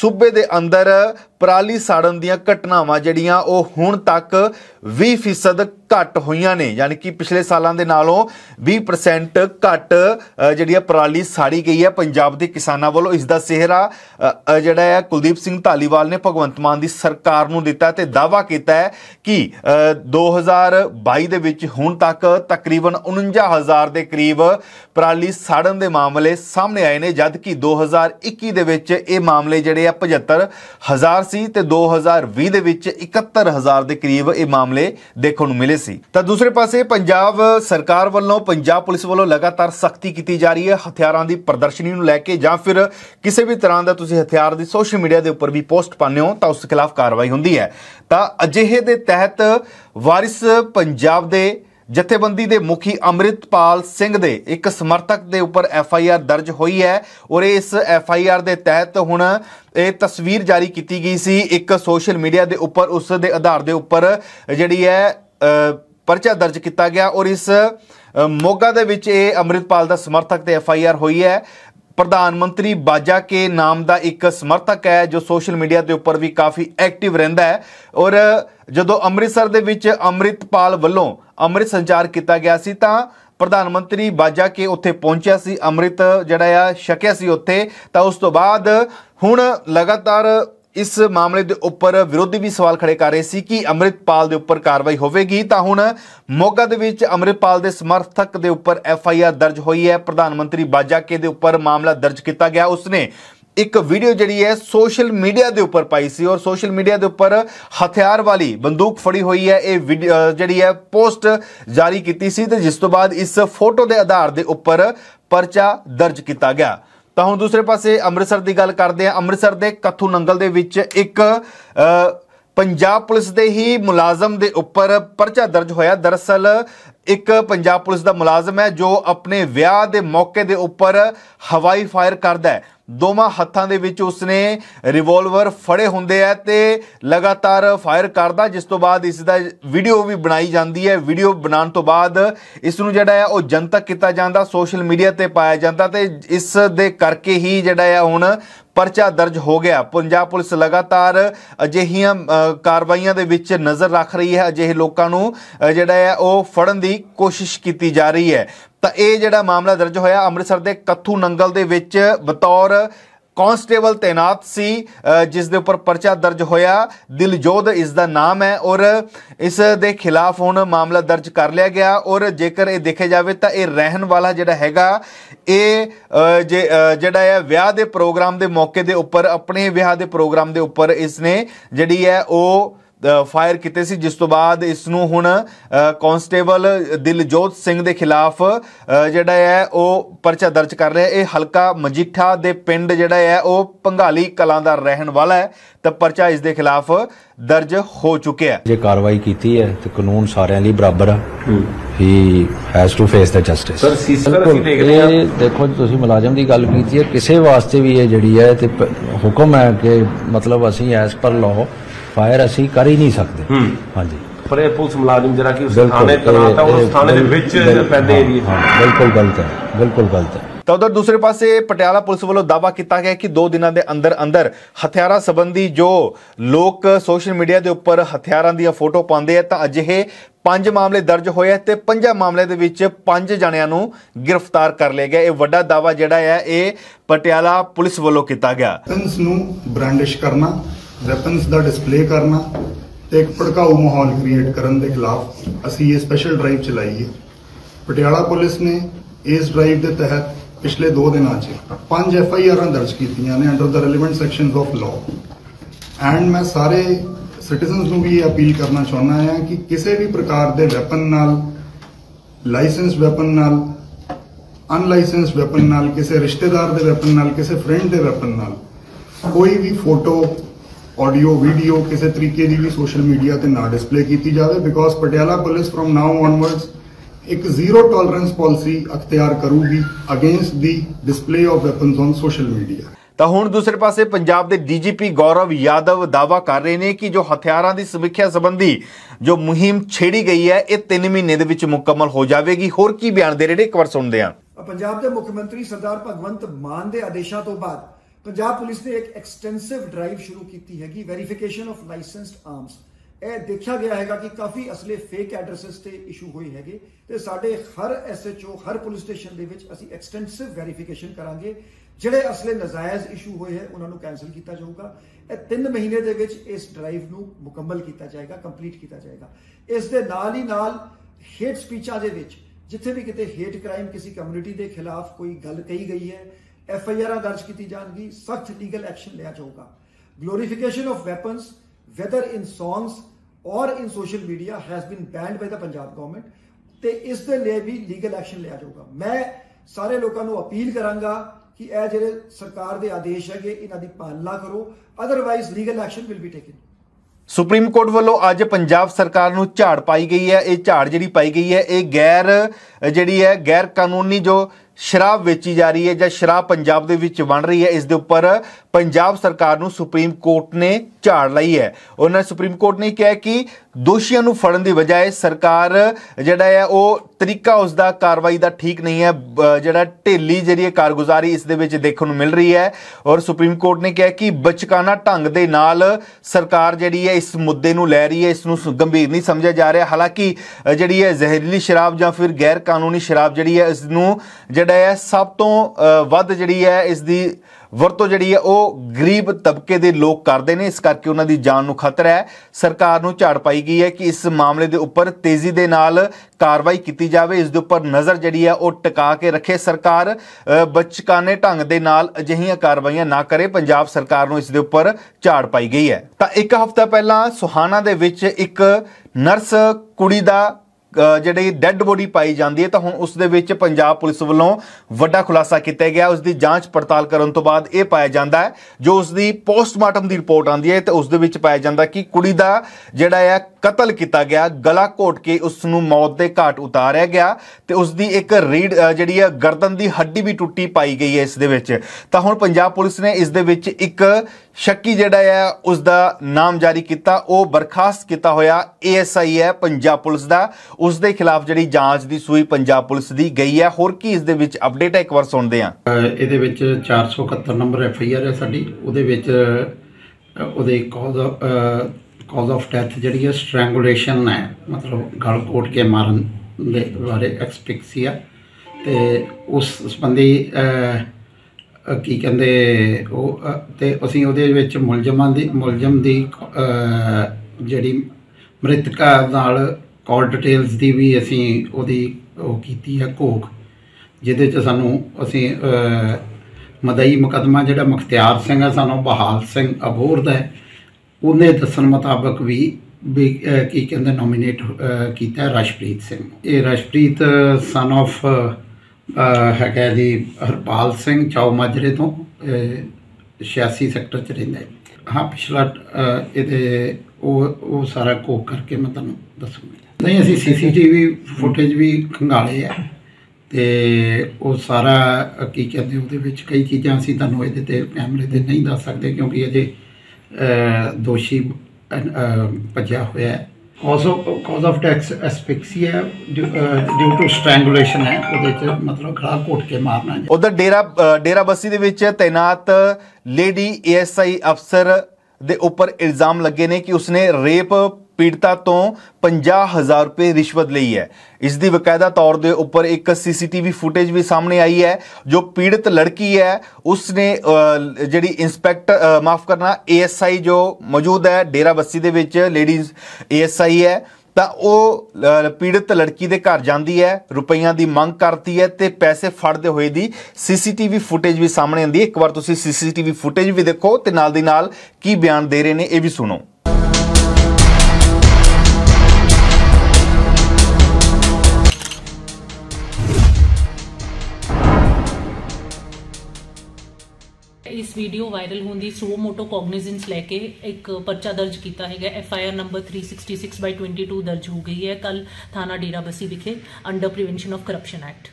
ਸੂਬੇ ਦੇ ਅੰਦਰ ਪਰਾਲੀ ਸਾੜਨ ਦੀਆਂ ਘਟਨਾਵਾਂ ਜਿਹੜੀਆਂ ਉਹ ਹੁਣ ਤੱਕ 20% ਘਟ ਹੋਈਆਂ ਨੇ ਯਾਨੀ ਕਿ ਪਿਛਲੇ ਸਾਲਾਂ ਦੇ ਨਾਲੋਂ 20% ਘਟ ਜਿਹੜੀ ਹੈ ਪਰਾਲੀ ਸਾੜੀ ਗਈ ਹੈ ਪੰਜਾਬ ਦੇ ਕਿਸਾਨਾਂ ਵੱਲੋਂ ਇਸ ਦਾ ਸਿਹਰਾ ਜਿਹੜਾ ਹੈ ਕੁਲਦੀਪ ਸਿੰਘ ਧਾਲੀਵਾਲ ਨੇ ਭਗਵੰਤ ਮਾਨ ਦੀ ਸਰਕਾਰ ਨੂੰ ਦਿੱਤਾ ਤੇ ਦਾਵਾ ਕੀਤਾ ਹੈ ਕਿ 2022 ਦੇ ਵਿੱਚ ਹੁਣ ਤੱਕ ਤਕਰੀਬਨ 49000 ਦੇ ਕਰੀਬ ਪਰਾਲੀ ਸਾੜਨ ਦੇ ਮਾਮਲੇ ਸਾਹਮਣੇ ਆਏ ਨੇ ਜਦ ਕਿ 2021 ਦੇ ਵਿੱਚ ਇਹ ਮਾਮਲੇ ਜਿਹੜੇ ਆ 75000 ਸੀ ਤੇ 2020 ਦੇ ਵਿੱਚ 71000 ਦੇ ਕਰੀਬ ਇਹ ਮਾਮਲੇ ਦੇਖਣ ਨੂੰ ਮਿਲੇ ਸੀ ਤਾਂ ਦੂਸਰੇ ਪਾਸੇ ਪੰਜਾਬ ਸਰਕਾਰ ਵੱਲੋਂ ਪੰਜਾਬ ਪੁਲਿਸ ਵੱਲੋਂ ਲਗਾਤਾਰ ਸਖਤੀ ਕੀਤੀ ਜਾ ਰਹੀ ਹੈ ਹਥਿਆਰਾਂ ਦੀ ਪ੍ਰਦਰਸ਼ਨੀ ਨੂੰ ਲੈ ਕੇ ਜਾਂ ਫਿਰ ਕਿਸੇ ਵੀ ਤਰ੍ਹਾਂ ਦਾ ਤੁਸੀਂ ਹਥਿਆਰ ਦੀ ਸੋਸ਼ਲ ਮੀਡੀਆ ਦੇ ਉੱਪਰ ਵੀ ਪੋਸਟ ਪਾਉਂਦੇ ਹੋ ਤਾਂ ਉਸ ਖਿਲਾਫ ਕਾਰਵਾਈ ਹੁੰਦੀ ਹੈ ਤਾਂ ਅਜਿਹੇ ਦੇ ਤਹਿਤ ਵਾਰਿਸ ਪੰਜਾਬ ਦੇ ਜਥੇਬੰਦੀ ਦੇ ਮੁਖੀ ਅਮਰਿਤਪਾਲ ਸਿੰਘ ਦੇ ਇੱਕ ਸਮਰਥਕ ਦੇ ਉੱਪਰ ਐਫ ਆਈ ਆਰ ਦਰਜ ਹੋਈ ਹੈ ਔਰ ਇਸ ਐਫ ਆਈ ਆਰ ਦੇ ਤਹਿਤ ਹੁਣ ਇਹ ਤਸਵੀਰ ਜਾਰੀ ਕੀਤੀ ਗਈ ਸੀ ਇੱਕ ਸੋਸ਼ਲ ਮੀਡੀਆ ਦੇ ਉੱਪਰ ਉਸ ਦੇ ਆਧਾਰ ਦੇ ਉੱਪਰ ਜਿਹੜੀ ਹੈ ਪਰਚਾ ਦਰਜ ਕੀਤਾ ਗਿਆ ਔਰ ਇਸ ਮੋਗਾ ਦੇ ਵਿੱਚ ਇਹ ਅਮਰਿਤਪਾਲ ਦਾ ਸਮਰਥਕ ਤੇ ਐਫ ਆਈ ਆਰ ਹੋਈ ਹੈ ਪ੍ਰਧਾਨ ਮੰਤਰੀ ਬਾਜਾ ਕੇ ਨਾਮ ਦਾ ਇੱਕ ਸਮਰਥਕ ਹੈ ਜੋ ਸੋਸ਼ਲ ਮੀਡੀਆ ਦੇ ਉੱਪਰ ਵੀ ਕਾਫੀ ਐਕਟਿਵ ਰਹਿੰਦਾ ਹੈ ਔਰ ਜਦੋਂ ਅੰਮ੍ਰਿਤਸਰ ਦੇ ਵਿੱਚ ਅੰਮ੍ਰਿਤਪਾਲ ਵੱਲੋਂ ਅੰਮ੍ਰਿਤ ਸੰਚਾਰ ਕੀਤਾ ਗਿਆ ਸੀ ਤਾਂ ਪ੍ਰਧਾਨ ਮੰਤਰੀ ਬਾਜਾ ਕੇ ਉੱਥੇ ਪਹੁੰਚਿਆ ਸੀ ਅੰਮ੍ਰਿਤ ਜਿਹੜਾ ਆ ਛਕਿਆ ਸੀ ਉੱਥੇ ਤਾਂ ਉਸ ਤੋਂ ਬਾਅਦ ਹੁਣ ਲਗਾਤਾਰ ਇਸ ਮਾਮਲੇ ਦੇ ਉੱਪਰ ਵਿਰੋਧੀ ਵੀ ਸਵਾਲ ਖੜੇ ਕਰ ਰਹੇ ਸੀ ਕਿ ਅਮਰਿਤਪਾਲ ਦੇ ਉੱਪਰ ਕਾਰਵਾਈ ਹੋਵੇਗੀ ਤਾਂ ਹੁਣ ਮੋਗਾ ਦੇ ਵਿੱਚ ਅਮਰਿਤਪਾਲ ਦੇ ਸਮਰਥਕ ਦੇ ਉੱਪਰ ਐਫ ਆਈ ਆਰ ਦਰਜ ਹੋਈ ਹੈ ਪ੍ਰਧਾਨ ਮੰਤਰੀ ਬਾਜਾਕੇ ਦੇ ਉੱਪਰ ਮਾਮਲਾ ਦਰਜ ਕੀਤਾ ਗਿਆ ਉਸਨੇ ਇੱਕ ਵੀਡੀਓ ਜਿਹੜੀ ਹੈ ਸੋਸ਼ਲ ਮੀਡੀਆ ਦੇ ਉੱਪਰ ਪਾਈ ਸੀ ਔਰ ਸੋਸ਼ਲ ਮੀਡੀਆ ਦੇ ਉੱਪਰ ਹਥਿਆਰ ਵਾਲੀ ਬੰਦੂਕ ਫੜੀ ਹੋਈ ਹੈ ਇਹ ਜਿਹੜੀ ਹੈ ਪੋਸਟ ਜਾਰੀ ਕੀਤੀ ਸੀ ਤੇ ਜਿਸ ਤੋਂ ਬਾਅਦ ਇਸ ਫੋਟੋ ਦੇ ਆਧਾਰ ਦੇ ਉੱਪਰ ਪਰਚਾ ਦਰਜ ਕੀਤਾ ਗਿਆ ਤਾਂ ਹੁਣ ਦੂਸਰੇ ਪਾਸੇ ਅੰਮ੍ਰਿਤਸਰ ਦੀ ਗੱਲ ਕਰਦੇ ਆ ਅੰਮ੍ਰਿਤਸਰ ਦੇ ਕੱਥੂ ਨੰਗਲ ਦੇ ਵਿੱਚ ਇੱਕ ਪੰਜਾਬ ਪੁਲਿਸ ਦੇ ਹੀ ਮੁਲਾਜ਼ਮ ਦੇ ਉੱਪਰ ਪਰਚਾ ਦਰਜ ਹੋਇਆ ਦਰਸਲ ਇੱਕ ਪੰਜਾਬ ਪੁਲਿਸ ਦਾ ਮੁਲਾਜ਼ਮ ਹੈ ਜੋ ਆਪਣੇ ਵਿਆਹ ਦੇ ਮੌਕੇ ਦੇ ਉੱਪਰ ਹਵਾਈ ਫਾਇਰ ਕਰਦਾ ਹੈ ਦੋਵਾਂ ਹੱਥਾਂ ਦੇ ਵਿੱਚ ਉਸਨੇ ਰਿਵੋਲਵਰ ਫੜੇ ਹੁੰਦੇ ਆ ਤੇ ਲਗਾਤਾਰ ਫਾਇਰ ਕਰਦਾ ਜਿਸ ਤੋਂ ਬਾਅਦ ਇਸ ਦਾ ਵੀਡੀਓ ਵੀ ਬਣਾਈ ਜਾਂਦੀ ਹੈ ਵੀਡੀਓ ਬਣਾਉਣ ਤੋਂ ਬਾਅਦ ਇਸ ਨੂੰ ਜਿਹੜਾ ਹੈ ਉਹ ਜਨਤਕ ਕੀਤਾ ਜਾਂਦਾ ਸੋਸ਼ਲ ਮੀਡੀਆ ਤੇ ਪਾਇਆ ਜਾਂਦਾ ਤੇ ਇਸ ਦੇ ਕਰਕੇ ਹੀ ਜਿਹੜਾ ਹੈ ਹੁਣ ਪਰਚਾ ਦਰਜ ਹੋ ਗਿਆ ਪੰਜਾਬ ਪੁਲਿਸ ਲਗਾਤਾਰ ਅਜਿਹੀਆਂ ਕਾਰਵਾਈਆਂ ਦੇ ਵਿੱਚ ਨਜ਼ਰ ਰੱਖ ਰਹੀ ਹੈ ਅਜਿਹੇ ਲੋਕਾਂ ਨੂੰ ਜਿਹੜਾ ਹੈ ਉਹ ਫੜਨ ਦੀ ਕੋਸ਼ਿਸ਼ ਕੀਤੀ ਜਾ ਰਹੀ ਹੈ ਤਾਂ ਇਹ ਜਿਹੜਾ ਮਾਮਲਾ ਦਰਜ ਹੋਇਆ ਅੰਮ੍ਰਿਤਸਰ ਦੇ ਕੱਥੂ ਨੰਗਲ ਦੇ ਵਿੱਚ ਬਤੌਰ ਕਾਂਸਟੇਬਲ ਤੈਨਾਤ ਸੀ ਜਿਸ ਦੇ ਉੱਪਰ ਪਰਚਾ ਦਰਜ ਹੋਇਆ ਦਿਲਜੋਦ ਇਸ ਦਾ ਨਾਮ ਹੈ ਔਰ ਇਸ ਦੇ ਖਿਲਾਫ ਹੁਣ ਮਾਮਲਾ ਦਰਜ ਕਰ ਲਿਆ ਗਿਆ ਔਰ ਜੇਕਰ ਇਹ ਦੇਖਿਆ ਜਾਵੇ ਤਾਂ ਇਹ ਰਹਿਣ ਵਾਲਾ ਜਿਹੜਾ ਹੈਗਾ ਇਹ ਜਿਹੜਾ ਹੈ ਵਿਆਹ ਦੇ ਪ੍ਰੋਗਰਾਮ ਦੇ ਮੌਕੇ ਦੇ ਉੱਪਰ ਆਪਣੇ ਵਿਆਹ ਦੇ ਪ੍ਰੋਗਰਾਮ ਦੇ ਉੱਪਰ ਇਸ ਨੇ ਜਿਹੜੀ ਹੈ ਉਹ ਫਾਇਰ ਕੀਤੇ ਸੀ ਜਿਸ ਤੋਂ ਬਾਅਦ ਇਸ ਨੂੰ ਹੁਣ ਕਨਸਟੇਬਲ ਦਿਲਜੋਤ ਸਿੰਘ ਦੇ ਖਿਲਾਫ ਜਿਹੜਾ ਹੈ ਉਹ ਪਰਚਾ ਦਰਜ ਕਰ ਲਿਆ ਇਹ ਹਲਕਾ ਮਜੀਠਾ ਦੇ ਪਿੰਡ ਜਿਹੜਾ ਹੈ ਉਹ ਪੰਘਾਲੀ ਕਲਾਂ ਦਾ ਰਹਿਣ ਵਾਲਾ ਹੈ ਤਾਂ ਪਰਚਾ ਇਸ ਦੇ ਖਿਲਾਫ ਦਰਜ ਹੋ ਚੁੱਕਿਆ ਹੈ ਜੇ ਕਾਰਵਾਈ ਕੀਤੀ ਹੈ ਤੇ ਕਾਨੂੰਨ ਸਾਰਿਆਂ ਲਈ ਬਰਾਬਰ ਆ ਹੀ has to face the justice ਸਰ ਸੀਸਰ ਅਸੀਂ ਦੇਖ ਰਹੇ ਹਾਂ ਦੇਖੋ ਤੁਸੀਂ ਮੁਲਾਜ਼ਮ ਦੀ ਗੱਲ ਕੀਤੀ ਹੈ ਕਿਸੇ ਵਾਸਤੇ ਵੀ ਇਹ ਜਿਹੜੀ ਹੈ ਤੇ ਹੁਕਮ ਹੈ ਕਿ ਮਤਲਬ ਅਸੀਂ ਐਸ ਪਰ ਲਾਅ ਫਾਇਰ ਅਸੀਂ ਕਰ ਹੀ ਨਹੀਂ ਸਕਦੇ ਹਾਂਜੀ ਪਰ ਇਹ ਪੁਲਿਸ ਮੁਲਾਜ਼ਮ ਜਿਹੜਾ ਕਿ ਉਸ ਥਾਣੇ ਤਨਾਤਾ ਉਸ ਥਾਣੇ ਦੇ ਵਿੱਚ ਪੈਂਦੇ ਏਰੀਆ ਬਿਲਕੁਲ ਗਲਤ ਹੈ ਬਿਲਕੁਲ ਗਲਤ ਹੈ ਤਾਂ ਉਧਰ ਦੂਸਰੇ ਪਾਸੇ ਪਟਿਆਲਾ ਪੁਲਿਸ ਵੱਲੋਂ ਦਾਵਾ ਕੀਤਾ ਗਿਆ ਕਿ 2 ਦਿਨਾਂ ਦੇ ਅੰਦਰ ਅੰਦਰ ਹਥਿਆਰਾਂ ਸੰਬੰਧੀ ਜੋ ਲੋਕ ਸੋਸ਼ਲ ਮੀਡੀਆ ਦੇ ਉੱਪਰ ਹਥਿਆਰਾਂ ਦੀਆਂ ਫੋਟੋ ਪਾਉਂਦੇ ਆ ਤਾਂ ਅਜਿਹੇ ਪੰਜ ਮਾਮਲੇ ਦਰਜ ਹੋਏ ਤੇ ਪੰਜਾਂ ਮਾਮਲੇ ਦੇ ਵਿੱਚ ਪੰਜ ਜਣਿਆਂ ਨੂੰ ਗ੍ਰਿਫਤਾਰ ਕਰ ਲਿਆ ਗਿਆ ਇਹ ਵੱਡਾ ਦਾਵਾ ਜਿਹੜਾ ਹੈ ਇਹ ਪਟਿਆਲਾ ਪੁਲਿਸ ਵੱਲੋਂ ਕੀਤਾ ਗਿਆ ਨੂੰ ਬ੍ਰਾਂਡਿਸ਼ ਕਰਨਾ ਵੈਪਨਸ ਦਾ ਡਿਸਪਲੇ ਕਰਨਾ ਤੇ ਇੱਕ ਭੜਕਾਊ ਮਾਹੌਲ ਕ੍ਰੀਏਟ ਕਰਨ ਦੇ ਖਿਲਾਫ ਅਸੀਂ ਇਹ ਸਪੈਸ਼ਲ ਡਰਾਈਵ ਚਲਾਈ ਹੈ ਪਟਿਆਲਾ ਪੁਲਿਸ ਨੇ ਇਸ ਡਰਾਈਵ ਦੇ ਤਹਿਤ ਪਿਛਲੇ 2 ਦਿਨਾਂ 'ਚ 5 ਐਫ ਆਈ ਆਰਾਂ ਦਰਜ ਕੀਤੀਆਂ ਨੇ under the relevant sections of law and ਮੈਂ ਸਾਰੇ ਸਿਟੀਜ਼ਨਸ ਨੂੰ ਵੀ ਅਪੀਲ ਕਰਨਾ ਚਾਹੁੰਦਾ ਹਾਂ ਕਿ ਕਿਸੇ ਵੀ ਪ੍ਰਕਾਰ ਦੇ ਵੈਪਨ ਨਾਲ ਲਾਇਸੈਂਸ ਵੈਪਨ ਨਾਲ ਅਨਲਾਇਸੈਂਸ ਵੈਪਨ ਨਾਲ ਕਿਸੇ ਰਿਸ਼ਤੇਦਾਰ ਦੇ ਵੈਪਨ ਨਾਲ ਕਿਸੇ ਫਰੈਂਡ ਦੇ ਵੈਪਨ ਨਾਲ ਕੋਈ ਵੀ ਫੋਟੋ ਆਡੀਓ ਵੀਡੀਓ ਕਿਸੇ ਤਰੀਕੇ ਦੀ ਵੀ ਸੋਸ਼ਲ ਮੀਡੀਆ ਤੇ ਨਾ ਡਿਸਪਲੇ ਕੀਤੀ ਜਾਵੇ because Patiala police from now onwards ਇੱਕ ਜ਼ੀਰੋ ਟੋਲਰੈਂਸ ਪਾਲਿਸੀ ਅਖਤਿਆਰ ਕਰੂਗੀ against the display of weapons on social media ਤਾਂ ਹੁਣ ਦੂਸਰੇ ਪਾਸੇ ਪੰਜਾਬ ਦੇ ਡੀਜੀਪੀ ਗੌਰਵ ਯਾਦਵ ਦਾਵਾ ਕਰ ਰਹੇ ਨੇ ਕਿ ਜੋ ਹਥਿਆਰਾਂ ਦੀ ਸਮੀਖਿਆ ਸੰਬੰਧੀ ਜੋ ਮੁਹਿੰਮ ਛੇੜੀ ਗਈ ਹੈ ਇਹ 3 ਮਹੀਨੇ ਦੇ ਵਿੱਚ ਮੁਕੰਮਲ ਹੋ ਜਾਵੇਗੀ ਹੋਰ ਕੀ ਬਿਆਨ ਦੇ ਰਹੇ ਨੇ ਇੱਕ ਵਾਰ ਸੁਣਦੇ ਹਾਂ ਪੰਜਾਬ ਦੇ ਮੁੱਖ ਮੰਤਰੀ ਸਰਦਾਰ ਭਗਵੰਤ ਮਾਨ ਦੇ ਆਦੇਸ਼ਾਂ ਤੋਂ ਬਾਅਦ ਪੰਜਾਬ ਪੁਲਿਸ ਨੇ ਇੱਕ ਐਕਸਟੈਂਸਿਵ ਡਰਾਈਵ ਸ਼ੁਰੂ ਕੀਤੀ ਹੈਗੀ ਵੈਰੀਫਿਕੇਸ਼ਨ ਆਫ ਲਾਇਸੈਂਸਡ ਆਰਮਸ ਇਹ ਦੇਖਿਆ ਗਿਆ ਹੈਗਾ ਕਿ ਕਾਫੀ ਅਸਲੇ ਫੇਕ ਐਡਰੈਸਸ ਤੇ ਇਸ਼ੂ ਹੋਏ ਹੈਗੇ ਤੇ ਸਾਡੇ ਹਰ ਐਸਐਚਓ ਹਰ ਪੁਲਿਸ ਸਟੇਸ਼ਨ ਦੇ ਵਿੱਚ ਅਸੀਂ ਐਕਸਟੈਂਸਿਵ ਵੈਰੀਫਿਕੇਸ਼ਨ ਕਰਾਂਗੇ ਜਿਹੜੇ ਅਸਲੇ ਨਜਾਇਜ਼ ਇਸ਼ੂ ਹੋਏ ਹੈ ਉਹਨਾਂ ਨੂੰ ਕੈਨਸਲ ਕੀਤਾ ਜਾਊਗਾ ਇਹ 3 ਮਹੀਨੇ ਦੇ ਵਿੱਚ ਇਸ ਡਰਾਈਵ ਨੂੰ ਮੁਕੰਮਲ ਕੀਤਾ ਜਾਏਗਾ ਕੰਪਲੀਟ ਕੀਤਾ ਜਾਏਗਾ ਇਸ ਦੇ ਨਾਲ ਹੀ ਨਾਲ ਹੇਟ ਸਪੀਚਾਂ ਦੇ ਵਿੱਚ ਜਿੱਥੇ ਵੀ ਕਿਤੇ ਹੇਟ ਕ੍ਰਾਈਮ ਕਿਸੇ ਕਮਿਊਨਿਟੀ ਦੇ ਖਿਲਾਫ ਕੋਈ ਗੱਲ ਕਹੀ ਗਈ ਹੈ ਐਫ ਆਈ ਆਰ ਦਰਜ ਕੀਤੀ ਜਾਣਗੀ ਸਖਤ ਲੀਗਲ ਐਕਸ਼ਨ ਲਿਆ ਜਾਊਗਾ glorification of weapons whether in songs or in social media has been banned by the Punjab government ਤੇ ਇਸ ਦੇ ਲਈ ਵੀ ਲੀਗਲ ਐਕਸ਼ਨ ਲਿਆ ਜਾਊਗਾ ਮੈਂ ਸਾਰੇ ਲੋਕਾਂ ਨੂੰ ਅਪੀਲ ਕਰਾਂਗਾ ਕਿ ਇਹ ਜਿਹੜੇ ਸਰਕਾਰ ਦੇ ਆਦੇਸ਼ ਹੈਗੇ ਇਹਨਾਂ ਦੀ ਪਾਲਣਾ ਕਰੋ otherwise legal action will be taken supreme court ਵੱਲੋਂ ਅੱਜ ਪੰਜਾਬ ਸਰਕਾਰ ਨੂੰ ਝਾੜ ਪਾਈ ਗਈ ਹੈ ਇਹ ਝਾੜ ਜਿਹੜੀ ਪਾਈ ਗਈ ਹੈ ਇਹ ਗੈਰ ਜਿਹੜੀ ਹੈ ਗੈਰ ਕਾਨੂੰਨੀ ਜੋ ਸ਼ਰਾਬ ਵੇਚੀ ਜਾ ਰਹੀ ਹੈ ਜਾਂ ਸ਼ਰਾਬ ਪੰਜਾਬ ਦੇ ਵਿੱਚ ਬਣ ਰਹੀ ਹੈ ਇਸ ਦੇ ਉੱਪਰ ਪੰਜਾਬ ਸਰਕਾਰ ਨੂੰ ਸੁਪਰੀਮ ਕੋਰਟ ਨੇ ਝਾੜ ਲਈ ਹੈ ਉਹਨਾਂ ਸੁਪਰੀਮ ਕੋਰਟ ਨੇ ਕਿਹਾ ਕਿ ਦੋਸ਼ੀਆਂ ਨੂੰ ਫੜਨ ਦੀ ਬਜਾਏ ਸਰਕਾਰ ਜਿਹੜਾ ਹੈ ਉਹ ਤਰੀਕਾ ਉਸ ਦਾ ਕਾਰਵਾਈ ਦਾ ਠੀਕ ਨਹੀਂ ਹੈ ਜਿਹੜਾ ਢੇਲੀ ਜਿਹੜੀ ਹੈ ਕਾਰਗੁਜ਼ਾਰੀ ਇਸ ਦੇ ਵਿੱਚ ਦੇਖਣ ਨੂੰ ਮਿਲ ਰਹੀ ਹੈ ਔਰ ਸੁਪਰੀਮ ਕੋਰਟ ਨੇ ਕਿਹਾ ਕਿ ਬਚਕਾਨਾ ਢੰਗ ਦੇ ਨਾਲ ਸਰਕਾਰ ਜਿਹੜੀ ਹੈ ਇਸ ਮੁੱਦੇ ਨੂੰ ਲੈ ਰਹੀ ਹੈ ਇਸ ਨੂੰ ਗੰਭੀਰ ਨਹੀਂ ਸਮਝਿਆ ਜਾ ਰਿਹਾ ਹਾਲਾਂਕਿ ਜਿਹੜੀ ਹੈ ਜ਼ਹਿਰੀਲੀ ਸ਼ਰਾਬ ਜਾਂ ਫਿਰ ਗੈਰ ਕਾਨੂੰਨੀ ਸ਼ਰਾਬ ਜਿਹੜੀ ਹੈ ਇਸ ਨੂੰ ਜਿਹੜਾ ਜਿਹੜਾ ਹੈ ਸਭ ਤੋਂ ਵੱਧ ਜਿਹੜੀ ਹੈ ਇਸ ਦੀ ਵਰਤੋਂ ਜਿਹੜੀ ਹੈ ਉਹ ਗਰੀਬ ਤਬਕੇ ਦੇ ਲੋਕ ਕਰਦੇ ਨੇ ਇਸ ਕਰਕੇ ਉਹਨਾਂ ਦੀ ਜਾਨ ਨੂੰ ਖਤਰਾ ਹੈ ਸਰਕਾਰ ਨੂੰ ਝਾੜ ਪਾਈ ਗਈ ਹੈ ਕਿ ਇਸ ਮਾਮਲੇ ਦੇ ਉੱਪਰ ਤੇਜ਼ੀ ਦੇ ਨਾਲ ਕਾਰਵਾਈ ਕੀਤੀ ਜਾਵੇ ਇਸ ਦੇ ਉੱਪਰ ਨਜ਼ਰ ਜਿਹੜੀ ਹੈ ਉਹ ਟਿਕਾ ਕੇ ਰੱਖੇ ਸਰਕਾਰ ਬਚਕਾਨੇ ਢੰਗ ਦੇ ਨਾਲ ਅਜਿਹੀਆਂ ਕਾਰਵਾਈਆਂ ਨਾ ਕਰੇ ਪੰਜਾਬ ਸਰਕਾਰ ਨੂੰ ਇਸ ਦੇ ਉੱਪਰ ਝਾੜ ਪਾਈ ਗਈ ਹੈ ਤਾਂ ਇੱਕ ਹਫ਼ਤਾ ਪਹਿਲਾਂ ਸੁਹਾਣਾ ਦੇ ਵਿੱਚ ਇੱਕ ਨਰਸ ਕੁੜੀ ਦਾ ਜਿਹੜੀ ਡੈੱਡ ਬੋਡੀ ਪਾਈ ਜਾਂਦੀ ਹੈ ਤਾਂ ਹੁਣ ਉਸ ਦੇ ਵਿੱਚ ਪੰਜਾਬ ਪੁਲਿਸ ਵੱਲੋਂ ਵੱਡਾ ਖੁਲਾਸਾ ਕੀਤਾ ਗਿਆ ਉਸ ਦੀ ਜਾਂਚ ਪੜਤਾਲ ਕਰਨ ਤੋਂ ਬਾਅਦ ਇਹ ਪਾਇਆ ਜਾਂਦਾ ਹੈ ਜੋ ਉਸ ਦੀ ਪੋਸਟਮਾਰਟਮ ਦੀ ਰਿਪੋਰਟ ਆਂਦੀ ਹੈ ਤੇ ਉਸ ਦੇ ਵਿੱਚ ਪਾਇਆ ਜਾਂਦਾ ਕਿ ਕੁੜੀ ਦਾ ਜਿਹੜਾ ਹੈ ਕਤਲ ਕੀਤਾ ਗਿਆ ਗਲਾ ਘੋਟ ਕੇ ਉਸ ਨੂੰ ਮੌਤ ਦੇ ਘਾਟ ਉਤਾਰਿਆ ਗਿਆ ਤੇ ਉਸ ਦੀ ਇੱਕ ਰੀਡ ਜਿਹੜੀ ਹੈ ਗਰਦਨ ਦੀ ਹੱਡੀ ਵੀ ਟੁੱਟੀ ਪਾਈ ਗਈ ਹੈ ਇਸ ਦੇ ਵਿੱਚ ਤਾਂ ਹੁਣ ਪੰਜਾਬ ਪੁਲਿਸ ਨੇ ਇਸ ਦੇ ਵਿੱਚ ਇੱਕ ਸ਼ੱਕੀ ਜਿਹੜਾ ਹੈ ਉਸ ਦਾ ਨਾਮ ਜਾਰੀ ਕੀਤਾ ਉਹ ਬਰਖਾਸਤ ਕੀਤਾ ਹੋਇਆ ਏਐਸਆਈ ਹੈ ਪੰਜਾਬ ਪੁਲਿਸ ਦਾ ਉਸ ਦੇ ਖਿਲਾਫ ਜਿਹੜੀ ਜਾਂਚ ਦੀ ਸੂਈ ਪੰਜਾਬ ਪੁਲਿਸ ਦੀ ਗਈ ਹੈ ਹੋਰ ਕੀ ਇਸ ਦੇ ਵਿੱਚ ਅਪਡੇਟ ਹੈ ਇੱਕ ਵਾਰ ਸੁਣਦੇ ਹਾਂ ਇਹਦੇ ਵਿੱਚ 471 ਨੰਬਰ ਐਫਆਈਆਰ ਹੈ ਸਾਡੀ ਉਹਦੇ ਵਿੱਚ ਉਹਦੇ ਆਫ ਕਾਜ਼ ਆਫ ਡੈਥ ਜਿਹੜੀ ਹੈ ਸਟ੍ਰੈਂਗੂਲੇਸ਼ਨ ਹੈ ਮਤਲਬ ਗਲ ਕੋਟ ਕੇ ਮਾਰਨ ਦੇ ਬਾਰੇ ਐਕਸਪੈਕਸੀਆ ਤੇ ਉਸ ਸੰਬੰਧੀ ਕੀ ਕਹਿੰਦੇ ਉਹ ਤੇ ਅਸੀਂ ਉਹਦੇ ਵਿੱਚ ਮੁਲਜ਼ਮਾਂ ਦੀ ਮੁਲਜ਼ਮ ਦੀ ਜਿਹੜੀ ਮ੍ਰਿਤਕਾ ਨਾਲ ਕਾਲ ਡਿਟੇਲਸ ਦੀ ਵੀ ਅਸੀਂ ਉਹਦੀ ਉਹ ਕੀਤੀ ਹੈ ਕੋਕ ਜਿਹਦੇ ਚ ਸਾਨੂੰ ਅਸੀਂ ਮਦਈ ਮੁਕਦਮਾ ਜਿਹੜਾ ਮੁਖਤਿਆਰ ਸਿੰਘ ਹੈ ਸਾਨੂੰ ਬਹਾਲ ਸਿੰਘ ਅਬੋਰ ਦਾ ਹੈ ਉਹਨੇ ਦੱਸਣ ਮੁਤਾਬਕ ਵੀ ਕੀ ਕਹਿੰਦੇ ਨੋਮੀਨੇਟ ਕੀਤਾ ਹੈ ਰਸ਼ਪ੍ਰੀਤ ਸਿੰਘ ਇਹ ਰਸ਼ਪ੍ਰੀਤ ਸਨ ਆਫ ਹੈਗਾ ਜੀ ਹਰਪਾਲ ਸਿੰਘ ਚੌ ਮਾਜਰੇ ਤੋਂ 86 ਸੈਕਟਰ ਚ ਰਹਿੰਦਾ ਹੈ ਹਾਂ ਪਿਛਲਾ ਇਹਦੇ ਉਹ ਉਹ ਸਾਰਾ ਕੋਕ ਕਰਕੇ ਮੈਂ ਤੁਹਾਨੂੰ ਦੱਸੂਗਾ ਨਹੀਂ ਅਸੀਂ ਸੀਸੀਟੀਵੀ ਫੁਟੇਜ ਵੀ ਖੰਗਾਲੇ ਆ ਤੇ ਉਹ ਸਾਰਾ ਕੀ ਕਹਿੰਦੇ ਉਹਦੇ ਵਿੱਚ ਕਈ ਚੀਜ਼ਾਂ ਅਸੀਂ ਤੁਹਾਨੂੰ ਇਹਦੇ ਤੇ ਕੈਮਰੇ ਤੇ ਨਹੀਂ ਦੱਸ ਸਕਦੇ ਕਿਉਂਕਿ ਅਜੇ ਦੋਸ਼ੀ ਭੱਜਿਆ ਹੋਇਆ ਹੈ ਕਾਜ਼ ਕਾਜ਼ ਆਫ ਟੈਕਸ ਐਸਪਿਕਸੀਆ ਡਿਊ ਟੂ ਸਟ੍ਰੈਂਗੂਲੇਸ਼ਨ ਹੈ ਉਹਦੇ ਚ ਮਤਲਬ ਖੜਾ ਘੋਟ ਕੇ ਮਾਰਨਾ ਹੈ ਉਧਰ ਡੇਰਾ ਡੇਰਾ ਬੱਸੀ ਦੇ ਵਿੱਚ ਤਾਇਨਾਤ ਲੇਡੀ ਏਐਸਆਈ ਅਫਸਰ ਦੇ ਉੱਪਰ ਇਲਜ਼ਾਮ ਲੱਗੇ ਨੇ ਕਿ ਉਸਨੇ ਰੇਪ ਪੀੜਤਾ ਤੋਂ 50000 ਰੁਪਏ ਰਿਸ਼ਵਤ ਲਈ ਹੈ ਇਸ ਦੀ ਬਕਾਇਦਾ ਤੌਰ ਦੇ ਉੱਪਰ ਇੱਕ ਸੀਸੀਟੀਵੀ ਫੁਟੇਜ ਵੀ ਸਾਹਮਣੇ ਆਈ ਹੈ ਜੋ ਪੀੜਤ ਲੜਕੀ ਹੈ ਉਸ ਨੇ ਜਿਹੜੀ ਇਨਸਪੈਕਟਰ ਮਾਫ ਕਰਨਾ ਏਐਸਆਈ ਜੋ ਮੌਜੂਦ ਹੈ ਡੇਰਾ ਬੱਸੀ ਦੇ ਵਿੱਚ ਲੇਡੀਜ਼ ਏਐਸਆਈ ਹੈ ਤਾਂ ਉਹ ਪੀੜਤ ਲੜਕੀ ਦੇ ਘਰ ਜਾਂਦੀ ਹੈ ਰੁਪਈਆਂ ਦੀ ਮੰਗ ਕਰਦੀ ਹੈ ਤੇ ਪੈਸੇ ਫੜਦੇ ਹੋਏ ਦੀ ਸੀਸੀਟੀਵੀ ਫੁਟੇਜ ਵੀ ਸਾਹਮਣੇ ਆਉਂਦੀ ਹੈ ਇੱਕ ਵਾਰ ਤੁਸੀਂ ਸੀਸੀਟੀਵੀ ਫੁਟੇਜ ਵੀ ਦੇਖੋ ਤੇ ਨਾਲ ਦੀ ਨਾਲ ਕੀ ਬਿਆਨ ਦੇ ਰਹੇ ਨੇ ਇਹ ਵੀ ਸੁਣੋ ਇਸ ਵੀਡੀਓ ਵਾਇਰਲ ਹੋਣ ਦੀ ਸੋ ਮੋਟੋ ਕੌਗਨਿਜ਼ੈਂਸ ਲੈ ਕੇ ਇੱਕ ਪਰਚਾ ਦਰਜ ਕੀਤਾ ਹੈਗਾ ਐਫ ਆਈ ਆਰ ਨੰਬਰ 366/22 ਦਰਜ ਹੋ ਗਈ ਹੈ ਕੱਲ ਥਾਣਾ ਡੇਰਾਬੱਸੀ ਵਿਖੇ under prevention of corruption act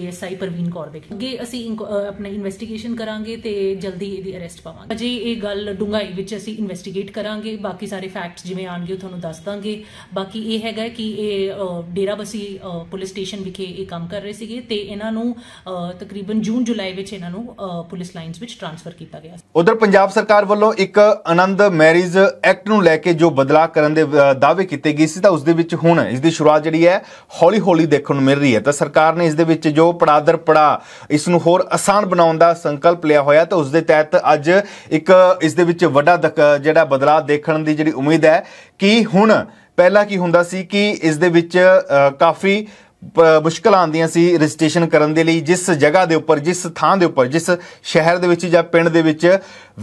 ASI Parveen Kaur ਦੇ ਅੱਗੇ ਅਸੀਂ ਆਪਣੇ ਇਨਵੈਸਟੀਗੇਸ਼ਨ ਕਰਾਂਗੇ ਤੇ ਜਲਦੀ ਇਹਦੀ ਅਰੈਸਟ ਪਾਵਾਂਗੇ ਅਜੇ ਇਹ ਗੱਲ ਡੁੰਗਾਈ ਵਿੱਚ ਅਸੀਂ ਇਨਵੈਸਟੀਗੇਟ ਕਰਾਂਗੇ ਬਾਕੀ ਸਾਰੇ ਫੈਕਟਸ ਜਿਵੇਂ ਆਣਗੇ ਉਹ ਤੁਹਾਨੂੰ ਦੱਸ ਦਾਂਗੇ ਬਾਕੀ ਇਹ ਹੈਗਾ ਕਿ ਇਹ ਡੇਰਾਬਸੀ ਪੁਲਿਸ ਸਟੇਸ਼ਨ ਵਿਖੇ ਇਹ ਕੰਮ ਕਰ ਰਹੇ ਸੀਗੇ ਤੇ ਇਹਨਾਂ ਨੂੰ ਤਕਰੀਬਨ ਜੂਨ ਜੁਲਾਈ ਵਿੱਚ ਇਹਨਾਂ ਨੂੰ ਪੁਲਿਸ ਲਾਈਨਸ ਵਿੱਚ ਟ੍ਰਾਂਸਫਰ ਕੀਤਾ ਗਿਆ ਉਧਰ ਪੰਜਾਬ ਸਰਕਾਰ ਵੱਲੋਂ ਇੱਕ ਆਨੰਦ ਮੈਰਿਜ ਐਕਟ ਨੂੰ ਲੈ ਕੇ ਜੋ ਬਦਲਾਅ ਕਰਨ ਦੇ ਦਾਅਵੇ ਕੀਤੇ ਗਏ ਸੀ ਤਾਂ ਉਸ ਦੇ ਵਿੱਚ ਹੁਣ ਇਸ ਦੀ ਸ਼ੁਰੂਆਤ ਜਿਹੜੀ ਹੈ ਹੌਲੀ-ਹੌਲੀ ਦੇਖਣ ਨੂੰ ਮਿਲ ਰਹੀ ਹੈ ਤਾਂ ਸਰਕਾਰ ਨੇ ਇਸ ਦੇ ਵਿੱਚ ਵਿੱਚ ਜੋ ਪੜਾਦਰ ਪੜਾ ਇਸ ਨੂੰ ਹੋਰ ਆਸਾਨ ਬਣਾਉਣ ਦਾ ਸੰਕਲਪ ਲਿਆ ਹੋਇਆ ਤੇ ਉਸ ਦੇ ਤਹਿਤ ਅੱਜ ਇੱਕ ਇਸ ਦੇ ਵਿੱਚ ਵੱਡਾ ਜਿਹੜਾ ਬਦਲਾਅ ਦੇਖਣ ਦੀ ਜਿਹੜੀ ਉਮੀਦ ਹੈ ਕਿ ਹੁਣ ਪਹਿਲਾਂ ਕੀ ਹੁੰਦਾ ਸੀ ਕਿ ਇਸ ਦੇ ਵਿੱਚ ਕਾਫੀ ਮੁਸ਼ਕਲਾਂ ਆਉਂਦੀਆਂ ਸੀ ਰਜਿਸਟ੍ਰੇਸ਼ਨ ਕਰਨ ਦੇ ਲਈ ਜਿਸ ਜਗ੍ਹਾ ਦੇ ਉੱਪਰ ਜਿਸ ਥਾਂ ਦੇ ਉੱਪਰ ਜਿਸ ਸ਼ਹਿਰ ਦੇ ਵਿੱਚ ਜਾਂ ਪਿੰਡ ਦੇ ਵਿੱਚ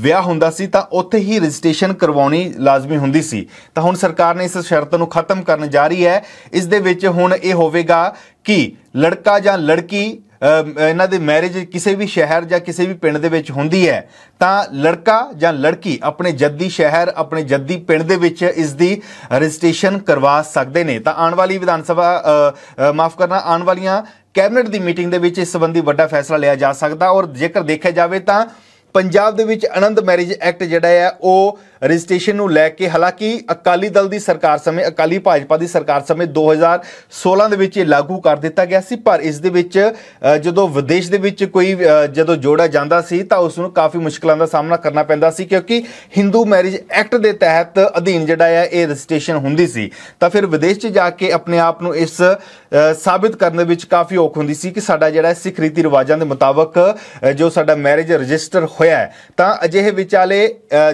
ਵਿਆਹ ਹੁੰਦਾ ਸੀ ਤਾਂ ਉੱਥੇ ਹੀ ਰਜਿਸਟ੍ਰੇਸ਼ਨ ਕਰਵਾਉਣੀ ਲਾਜ਼ਮੀ ਹੁੰਦੀ ਸੀ ਤਾਂ ਹੁਣ ਸਰਕਾਰ ਨੇ ਇਸ ਸ਼ਰਤ ਨੂੰ ਖਤਮ ਕਰਨ ਜਾ ਰਹੀ ਹੈ ਇਸ ਦੇ ਵਿੱਚ ਹੁਣ ਇਹ ਹੋਵੇਗਾ ਕਿ ਲੜਕਾ ਜਾਂ ਲੜਕੀ ਇਹਨਾਂ ਦੇ ਮੈਰਿਜ ਕਿਸੇ ਵੀ ਸ਼ਹਿਰ ਜਾਂ ਕਿਸੇ ਵੀ ਪਿੰਡ ਦੇ ਵਿੱਚ ਹੁੰਦੀ ਹੈ ਤਾਂ ਲੜਕਾ ਜਾਂ ਲੜਕੀ ਆਪਣੇ ਜੱਦੀ ਸ਼ਹਿਰ ਆਪਣੇ ਜੱਦੀ ਪਿੰਡ ਦੇ ਵਿੱਚ ਇਸ ਦੀ ਰਜਿਸਟ੍ਰੇਸ਼ਨ ਕਰਵਾ ਸਕਦੇ ਨੇ ਤਾਂ ਆਉਣ ਵਾਲੀ ਵਿਧਾਨ ਸਭਾ ਮਾਫ ਕਰਨਾ ਆਉਣ ਵਾਲੀਆਂ ਕੈਬਨਿਟ ਦੀ ਮੀਟਿੰਗ ਦੇ ਵਿੱਚ ਇਸ ਸੰਬੰਧੀ ਵੱਡਾ ਫੈਸਲਾ ਲਿਆ ਜਾ ਸਕਦਾ ਔਰ ਜੇਕਰ ਦੇਖਿਆ ਜਾਵੇ ਤਾਂ ਪੰਜਾਬ ਦੇ ਵਿੱਚ ਆਨੰਦ ਮੈਰਿਜ ਐਕਟ ਜਿਹੜਾ ਹੈ ਉਹ ਰਜਿਸਟ੍ਰੇਸ਼ਨ ਨੂੰ ਲੈ ਕੇ ਹਾਲਾਂਕਿ ਅਕਾਲੀ ਦਲ ਦੀ ਸਰਕਾਰ ਸਮੇਂ ਅਕਾਲੀ ਭਾਜਪਾ ਦੀ ਸਰਕਾਰ ਸਮੇਂ 2016 ਦੇ ਵਿੱਚ ਇਹ ਲਾਗੂ ਕਰ ਦਿੱਤਾ ਗਿਆ ਸੀ ਪਰ ਇਸ ਦੇ ਵਿੱਚ ਜਦੋਂ ਵਿਦੇਸ਼ ਦੇ ਵਿੱਚ ਕੋਈ ਜਦੋਂ ਜੋੜਾ ਜਾਂਦਾ ਸੀ ਤਾਂ ਉਸ ਨੂੰ ਕਾਫੀ ਮੁਸ਼ਕਲਾਂ ਦਾ ਸਾਹਮਣਾ ਕਰਨਾ ਪੈਂਦਾ ਸੀ ਕਿਉਂਕਿ Hindu Marriage Act ਦੇ ਤਹਿਤ ਅਧੀਨ ਜਿਹੜਾ ਹੈ ਇਹ ਰਜਿਸਟ੍ਰੇਸ਼ਨ ਹੁੰਦੀ ਸੀ ਤਾਂ ਫਿਰ ਵਿਦੇਸ਼ 'ਚ ਜਾ ਕੇ ਆਪਣੇ ਆਪ ਨੂੰ ਇਸ ਸਾਬਿਤ ਕਰਨ ਦੇ ਵਿੱਚ ਕਾਫੀ ਔਖ ਹੁੰਦੀ ਸੀ ਕਿ ਸਾਡਾ ਜਿਹੜਾ ਸਿੱਖ ਰੀਤੀ ਰਿਵਾਜਾਂ ਦੇ ਮੁਤਾਬਕ ਜੋ ਸਾਡਾ ਮੈਰਿਜ ਰਜਿਸਟਰ ਹੋਇਆ ਹੈ ਤਾਂ ਅਜਿਹੇ ਵਿਚਾਲੇ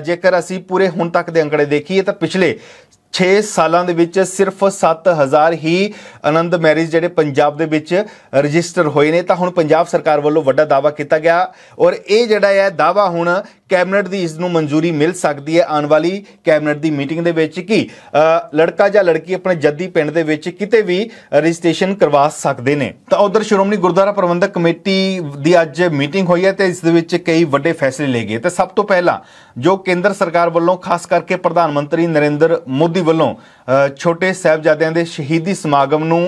ਜੇਕਰ ਅਸੀਂ ਪੂਰੇ ਹੁਣ ਤੱਕ ਦੇ ਅੰਕੜੇ ਦੇਖੀਏ ਤਾਂ ਪਿਛਲੇ 6 ਸਾਲਾਂ ਦੇ ਵਿੱਚ ਸਿਰਫ 7000 ਹੀ ਆਨੰਦ ਮੈਰਿਜ ਜਿਹੜੇ ਪੰਜਾਬ ਦੇ ਵਿੱਚ ਰਜਿਸਟਰ ਹੋਏ ਨੇ ਤਾਂ ਹੁਣ ਪੰਜਾਬ ਸਰਕਾਰ ਵੱਲੋਂ ਵੱਡਾ ਦਾਵਾ ਕੀਤਾ ਗਿਆ ਔਰ ਇਹ ਜਿਹੜਾ ਹੈ ਦਾਵਾ ਹੁਣ ਕੈਬਨਿਟ ਦੀ ਇਸ ਨੂੰ ਮਨਜ਼ੂਰੀ ਮਿਲ ਸਕਦੀ ਹੈ ਆਉਣ ਵਾਲੀ ਕੈਬਨਿਟ ਦੀ ਮੀਟਿੰਗ ਦੇ ਵਿੱਚ ਕਿ ਲੜਕਾ ਜਾਂ ਲੜਕੀ ਆਪਣੇ ਜੱਦੀ ਪਿੰਡ ਦੇ ਵਿੱਚ ਕਿਤੇ ਵੀ ਰਜਿਸਟ੍ਰੇਸ਼ਨ ਕਰਵਾ ਸਕਦੇ ਨੇ ਤਾਂ ਉਧਰ ਸ਼੍ਰੋਮਣੀ ਗੁਰਦੁਆਰਾ ਪ੍ਰਬੰਧਕ ਕਮੇਟੀ ਦੀ ਅੱਜ ਮੀਟਿੰਗ ਹੋਈ ਹੈ ਤੇ ਇਸ ਦੇ ਵਿੱਚ ਕਈ ਵੱਡੇ ਫੈਸਲੇ ਲਏ ਗਏ ਤੇ ਸਭ ਤੋਂ ਪਹਿਲਾਂ ਜੋ ਕੇਂਦਰ ਸਰਕਾਰ ਵੱਲੋਂ ਖਾਸ ਕਰਕੇ ਪ੍ਰਧਾਨ ਮੰਤਰੀ ਨਰਿੰਦਰ ਮੋਦੀ ਵੱਲੋਂ ਛੋਟੇ ਸਹਿਬਜ਼ਾਦਿਆਂ ਦੇ ਸ਼ਹੀਦੀ ਸਮਾਗਮ ਨੂੰ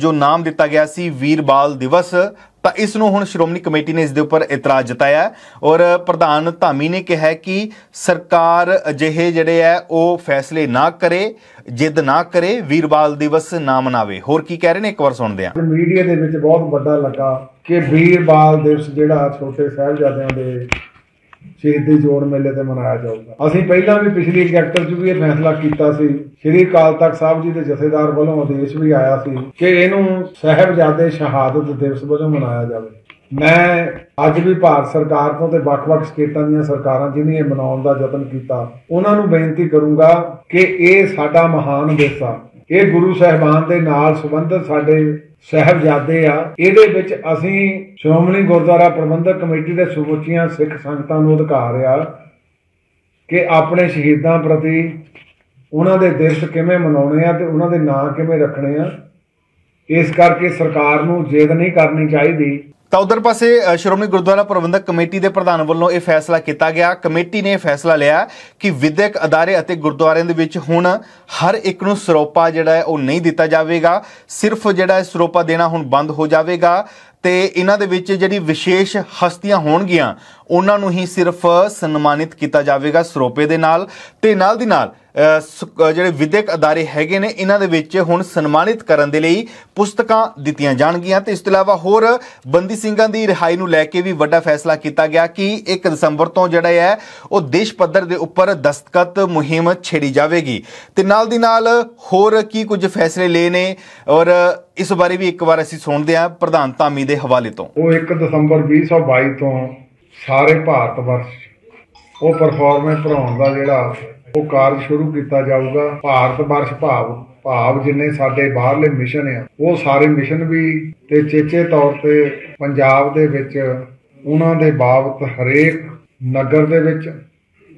ਜੋ ਨਾਮ ਦਿੱਤਾ ਗਿਆ ਸੀ ਵੀਰਬਾਲ ਦਿਵਸ ਤਾਂ ਇਸ ਨੂੰ ਹੁਣ ਸ਼੍ਰੋਮਣੀ ਕਮੇਟੀ ਨੇ ਇਸ ਦੇ ਉੱਪਰ ਇਤਰਾਜ਼ ਜਤਾਇਆ ਔਰ ਪ੍ਰਧਾਨ ਧਾਮੀ ਨੇ ਕਿਹਾ ਕਿ ਸਰਕਾਰ ਅਜਿਹੇ ਜਿਹੜੇ ਆ ਉਹ ਫੈਸਲੇ ਨਾ ਕਰੇ ਜਿੱਦ ਨਾ ਕਰੇ ਵੀਰਵਾਲ ਦਿਵਸ ਨਾ ਮਨਾਵੇ ਹੋਰ ਕੀ ਕਹਿ ਰਹੇ ਨੇ ਇੱਕ ਵਾਰ ਸੁਣਦੇ ਆ ਮੀਡੀਆ ਦੇ ਵਿੱਚ ਬਹੁਤ ਵੱਡਾ ਲੱਗਾ ਕਿ ਵੀਰਵਾਲ ਦਿਵਸ ਜਿਹੜਾ ਛੋਟੇ ਸਹਿਬਜ਼ਾਦਿਆਂ ਦੇ ਸ਼ਹੀਦੀ ਜੋੜ ਮੇਲੇ ਤੇ ਮਨਾਇਆ ਜਾਊਗਾ ਅਸੀਂ ਪਹਿਲਾਂ ਵੀ ਪਿਛਲੀ ਇਕੱਤਰ 'ਚ ਵੀ ਇਹ ਫੈਸਲਾ ਕੀਤਾ ਸੀ ਸ਼੍ਰੀ ਅਕਾਲ ਤਖਤ ਸਾਹਿਬ ਜੀ ਦੇ ਜਥੇਦਾਰ ਵੱਲੋਂ ਆਦੇਸ਼ ਵੀ ਆਇਆ ਸੀ ਕਿ ਇਹਨੂੰ ਸਹਿਬਜ਼ਾਦੇ ਸ਼ਹਾਦਤ ਦਿਵਸ ਵਜੋਂ ਮਨਾਇਆ ਜਾਵੇ ਮੈਂ ਅੱਜ ਵੀ ਭਾਰਤ ਸਰਕਾਰ ਤੋਂ ਤੇ ਵੱਖ-ਵੱਖ ਸਟੇਟਾਂ ਦੀਆਂ ਸਰਕਾਰਾਂ ਜਿਨ੍ਹਾਂ ਇਹ ਮਨਾਉਣ ਦਾ ਯਤਨ ਕੀਤਾ ਉਹਨਾਂ ਨੂੰ ਬੇਨਤੀ ਕਰੂੰਗਾ ਕਿ ਇਹ ਸਾਡਾ ਮਹਾਨ ਦੇਸਾ ਇਹ ਗੁਰੂ ਸਾਹਿਬਾਨ ਦੇ ਨਾਲ ਸੰਬੰਧਿਤ ਸਾਡੇ ਸਹਿਬਜ਼ਾਦੇ ਆ ਇਹਦੇ ਵਿੱਚ ਅਸੀਂ ਸ਼੍ਰੋਮਣੀ ਗੁਰਦੁਆਰਾ ਪ੍ਰਬੰਧਕ ਕਮੇਟੀ ਦੇ ਸੁਬੋਚੀਆਂ ਸਿੱਖ ਸੰਗਤਾਂ ਨੂੰ ਅਧਿਕਾਰ ਆ ਕਿ ਆਪਣੇ ਸ਼ਹੀਦਾਂ ਪ੍ਰਤੀ ਉਹਨਾਂ ਦੇ ਦਿਵਸ ਕਿਵੇਂ ਮਨਾਉਣੇ ਆ ਤੇ ਉਹਨਾਂ ਦੇ ਨਾਂ ਕਿਵੇਂ ਰੱਖਣੇ ਆ ਇਸ ਕਰਕੇ ਸਰਕਾਰ ਨੂੰ ਜੇਦ ਨਹੀਂ ਕਰਨੀ ਚਾਹੀਦੀ ਤਾਂ ਉਧਰ ਪਾਸੇ ਸ਼੍ਰੋਮਣੀ ਗੁਰਦੁਆਰਾ ਪ੍ਰਬੰਧਕ ਕਮੇਟੀ ਦੇ ਪ੍ਰਧਾਨ ਵੱਲੋਂ ਇਹ ਫੈਸਲਾ ਕੀਤਾ ਗਿਆ ਕਮੇਟੀ ਨੇ ਫੈਸਲਾ ਲਿਆ ਕਿ ਵਿਦਿਅਕ ਅਦਾਰੇ ਅਤੇ ਗੁਰਦੁਆਰਿਆਂ ਦੇ ਵਿੱਚ ਹੁਣ ਹਰ ਇੱਕ ਨੂੰ ਸਰੋਪਾ ਜਿਹੜਾ ਹੈ ਉਹ ਨਹੀਂ ਦਿੱਤਾ ਜਾਵੇਗਾ ਸਿਰਫ ਜਿਹੜਾ ਹੈ ਸਰੋਪਾ ਦੇਣਾ ਹੁਣ ਬੰਦ ਹੋ ਜਾਵੇਗਾ ਤੇ ਇਹਨਾਂ ਦੇ ਵਿੱਚ ਜਿਹੜੀ ਵਿਸ਼ੇਸ਼ ਹਸਤੀਆਂ ਹੋਣਗੀਆਂ ਉਹਨਾਂ ਨੂੰ ਹੀ ਸਿਰਫ ਸਨਮਾਨਿਤ ਕੀਤਾ ਜਾਵੇਗਾ ਸਰੋਪੇ ਦੇ ਨਾਲ ਤੇ ਨਾਲ ਦੀ ਨਾਲ ਜਿਹੜੇ ਵਿਦਿਅਕ ادارے ਹੈਗੇ ਨੇ ਇਹਨਾਂ ਦੇ ਵਿੱਚ ਹੁਣ ਸਨਮਾਨਿਤ ਕਰਨ ਦੇ ਲਈ ਪੁਸਤਕਾਂ ਦਿੱਤੀਆਂ ਜਾਣਗੀਆਂ ਤੇ ਇਸ ਤੋਂ ਇਲਾਵਾ ਹੋਰ ਬੰਦੀ ਸਿੰਘਾਂ ਦੀ ਰਿਹਾਈ ਨੂੰ ਲੈ ਕੇ ਵੀ ਵੱਡਾ ਫੈਸਲਾ ਕੀਤਾ ਗਿਆ ਕਿ 1 ਦਸੰਬਰ ਤੋਂ ਜਿਹੜਾ ਹੈ ਉਹ ਦੇਸ਼ ਪੱਧਰ ਦੇ ਉੱਪਰ ਦਸਤਕਤ ਮੁਹਿੰਮ ਛੇੜੀ ਜਾਵੇਗੀ ਤੇ ਨਾਲ ਦੀ ਨਾਲ ਹੋਰ ਕੀ ਕੁਝ ਫੈਸਲੇ ਲਏ ਨੇ ਔਰ ਇਸ ਬਾਰੇ ਵੀ ਇੱਕ ਵਾਰ ਅਸੀਂ ਸੁਣਦੇ ਹਾਂ ਪ੍ਰਧਾਨ ਧਾਮੀ ਦੇ ਹਵਾਲੇ ਤੋਂ ਉਹ 1 ਦਸੰਬਰ 2022 ਤੋਂ ਸਾਰੇ ਭਾਰਤ ਵਰਸ਼ ਉਹ ਪਰਫਾਰਮੈਂਸ ਭਰਾਉਣ ਦਾ ਜਿਹੜਾ ਉਹ ਕਾਰਜ ਸ਼ੁਰੂ ਕੀਤਾ ਜਾਊਗਾ ਭਾਰਤ ਵਰਸ਼ ਭਾਵ ਭਾਵ ਜਿੰਨੇ ਸਾਡੇ ਬਾਹਰਲੇ ਮਿਸ਼ਨ ਆ ਉਹ ਸਾਰੇ ਮਿਸ਼ਨ ਵੀ ਤੇ ਚੇਚੇ ਤੌਰ ਤੇ ਪੰਜਾਬ ਦੇ ਵਿੱਚ ਉਹਨਾਂ ਦੇ ਬਾਬਤ ਹਰੇਕ ਨਗਰ ਦੇ ਵਿੱਚ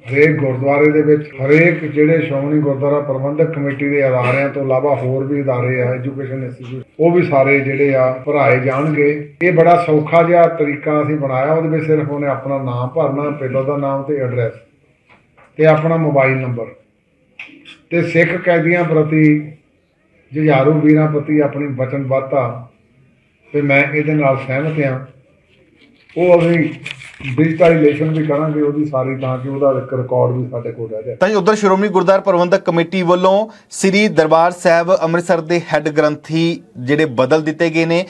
ਹਰੇਕ ਗੁਰਦੁਆਰੇ ਦੇ ਵਿੱਚ ਹਰੇਕ ਜਿਹੜੇ ਸ਼ੌਣੀ ਗੁਰਦੁਆਰਾ ਪ੍ਰਬੰਧਕ ਕਮੇਟੀ ਦੇ ਆਧਾਰਿਆਂ ਤੋਂ ਇਲਾਵਾ ਹੋਰ ਵੀ ادارے ਆ ਐਜੂਕੇਸ਼ਨ ਇੰਸਟੀਚਿਊਟ ਉਹ ਵੀ ਸਾਰੇ ਜਿਹੜੇ ਆ ਭਰਾਏ ਜਾਣਗੇ ਇਹ ਬੜਾ ਸੌਖਾ ਜਿਹਾ ਤਰੀਕਾ ਅਸੀਂ ਬਣਾਇਆ ਉਹਦੇ ਵਿੱਚ ਸਿਰਫ ਉਹਨੇ ਆਪਣਾ ਨਾਮ ਭਰਨਾ ਪਿੰਡ ਦਾ ਨਾਮ ਤੇ ਐਡਰੈਸ ਤੇ ਆਪਣਾ ਮੋਬਾਈਲ ਨੰਬਰ ਤੇ ਸਿੱਖ ਕੈਦੀਆਂ ਪ੍ਰਤੀ ਜਿਹਾਰੂ ਵੀਰਾਂ ਪ੍ਰਤੀ ਆਪਣੀ ਵਚਨਬੱਧਤਾ ਤੇ ਮੈਂ ਇਹਦੇ ਨਾਲ ਸਹਿਮਤ ਹਾਂ ਉਹ ਅਸੀਂ ਡਿਜੀਟਲਾਈਜੇਸ਼ਨ ਵੀ ਕਰਾਂਗੇ ਉਹਦੀ ਸਾਰੀ ਤਾਂ ਕਿ ਉਹਦਾ ਇੱਕ ਰਿਕਾਰਡ ਵੀ ਸਾਡੇ ਕੋਲ ਰਹਿ ਜਾਏ ਤਾਂ ਉਧਰ ਸ਼੍ਰੋਮਣੀ ਗੁਰਦਾਰ ਪ੍ਰਬੰਧਕ ਕਮੇਟੀ ਵੱਲੋਂ ਸ੍ਰੀ ਦਰਬਾਰ ਸਾਹਿਬ ਅੰਮ੍ਰਿਤਸਰ ਦੇ ਹੈੱਡ ਗ੍ਰੰਥੀ ਜਿਹੜੇ ਬਦਲ ਦਿੱਤੇ ਗਏ ਨੇ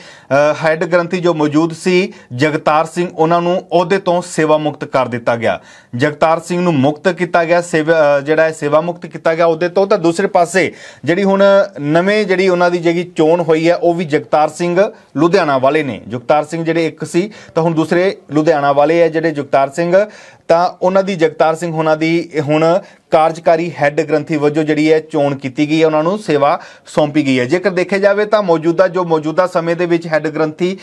ਹੈੱਡ ਗ੍ਰੰਥੀ ਜੋ ਮੌਜੂਦ ਸੀ ਜਗਤਾਰ ਸਿੰਘ ਉਹਨਾਂ ਨੂੰ ਅਹੁਦੇ ਤੋਂ ਸੇਵਾ ਮੁਕਤ ਕਰ ਦਿੱਤਾ ਗਿਆ ਜਗਤਾਰ ਸਿੰਘ ਨੂੰ ਮੁਕਤ ਕੀਤਾ ਗਿਆ ਜਿਹੜਾ ਹੈ ਸੇਵਾ ਮੁਕਤ ਕੀਤਾ ਗਿਆ ਅਹੁਦੇ ਤੋਂ ਤਾਂ ਦੂਸਰੇ ਪਾਸੇ ਜਿਹੜੀ ਹੁਣ ਨਵੇਂ ਜਿਹੜੀ ਉਹਨਾਂ ਦੀ ਜਗੀ ਚੋਣ ਹੋਈ ਹੈ ਉਹ ਵੀ ਜਗਤਾਰ ਸਿੰਘ ਲੁਧਿਆਣਾ ਵਾਲੇ ਨੇ ਜਗਤਾਰ ਸਿੰਘ ਜਿਹੜੇ ਇੱਕ ਸੀ ਤਾਂ ਹੁਣ ਦੂਸਰੇ ਲੁਧਿਆਣਾ ਵਾਲੇ ਹੈ ਜਿਹੜੇ ਜੁਗਤਾਰ ਸਿੰਘ ਤਾਂ ਉਹਨਾਂ ਦੀ ਜਗਤਾਰ ਸਿੰਘ ਹੋਣਾ ਦੀ ਹੁਣ ਕਾਰਜਕਾਰੀ ਹੈੱਡ ਗ੍ਰੰਥੀ ਵਜੋਂ ਜਿਹੜੀ ਹੈ ਚੋਣ ਕੀਤੀ ਗਈ ਹੈ ਉਹਨਾਂ ਨੂੰ ਸੇਵਾ ਸੌਂਪੀ ਗਈ ਹੈ ਜੇਕਰ ਦੇਖਿਆ ਜਾਵੇ ਤਾਂ ਮੌਜੂਦਾ ਜੋ ਮੌਜੂਦਾ ਸਮੇਂ ਦੇ ਵਿੱਚ ਹੈੱਡ ਗ੍ਰੰਥੀ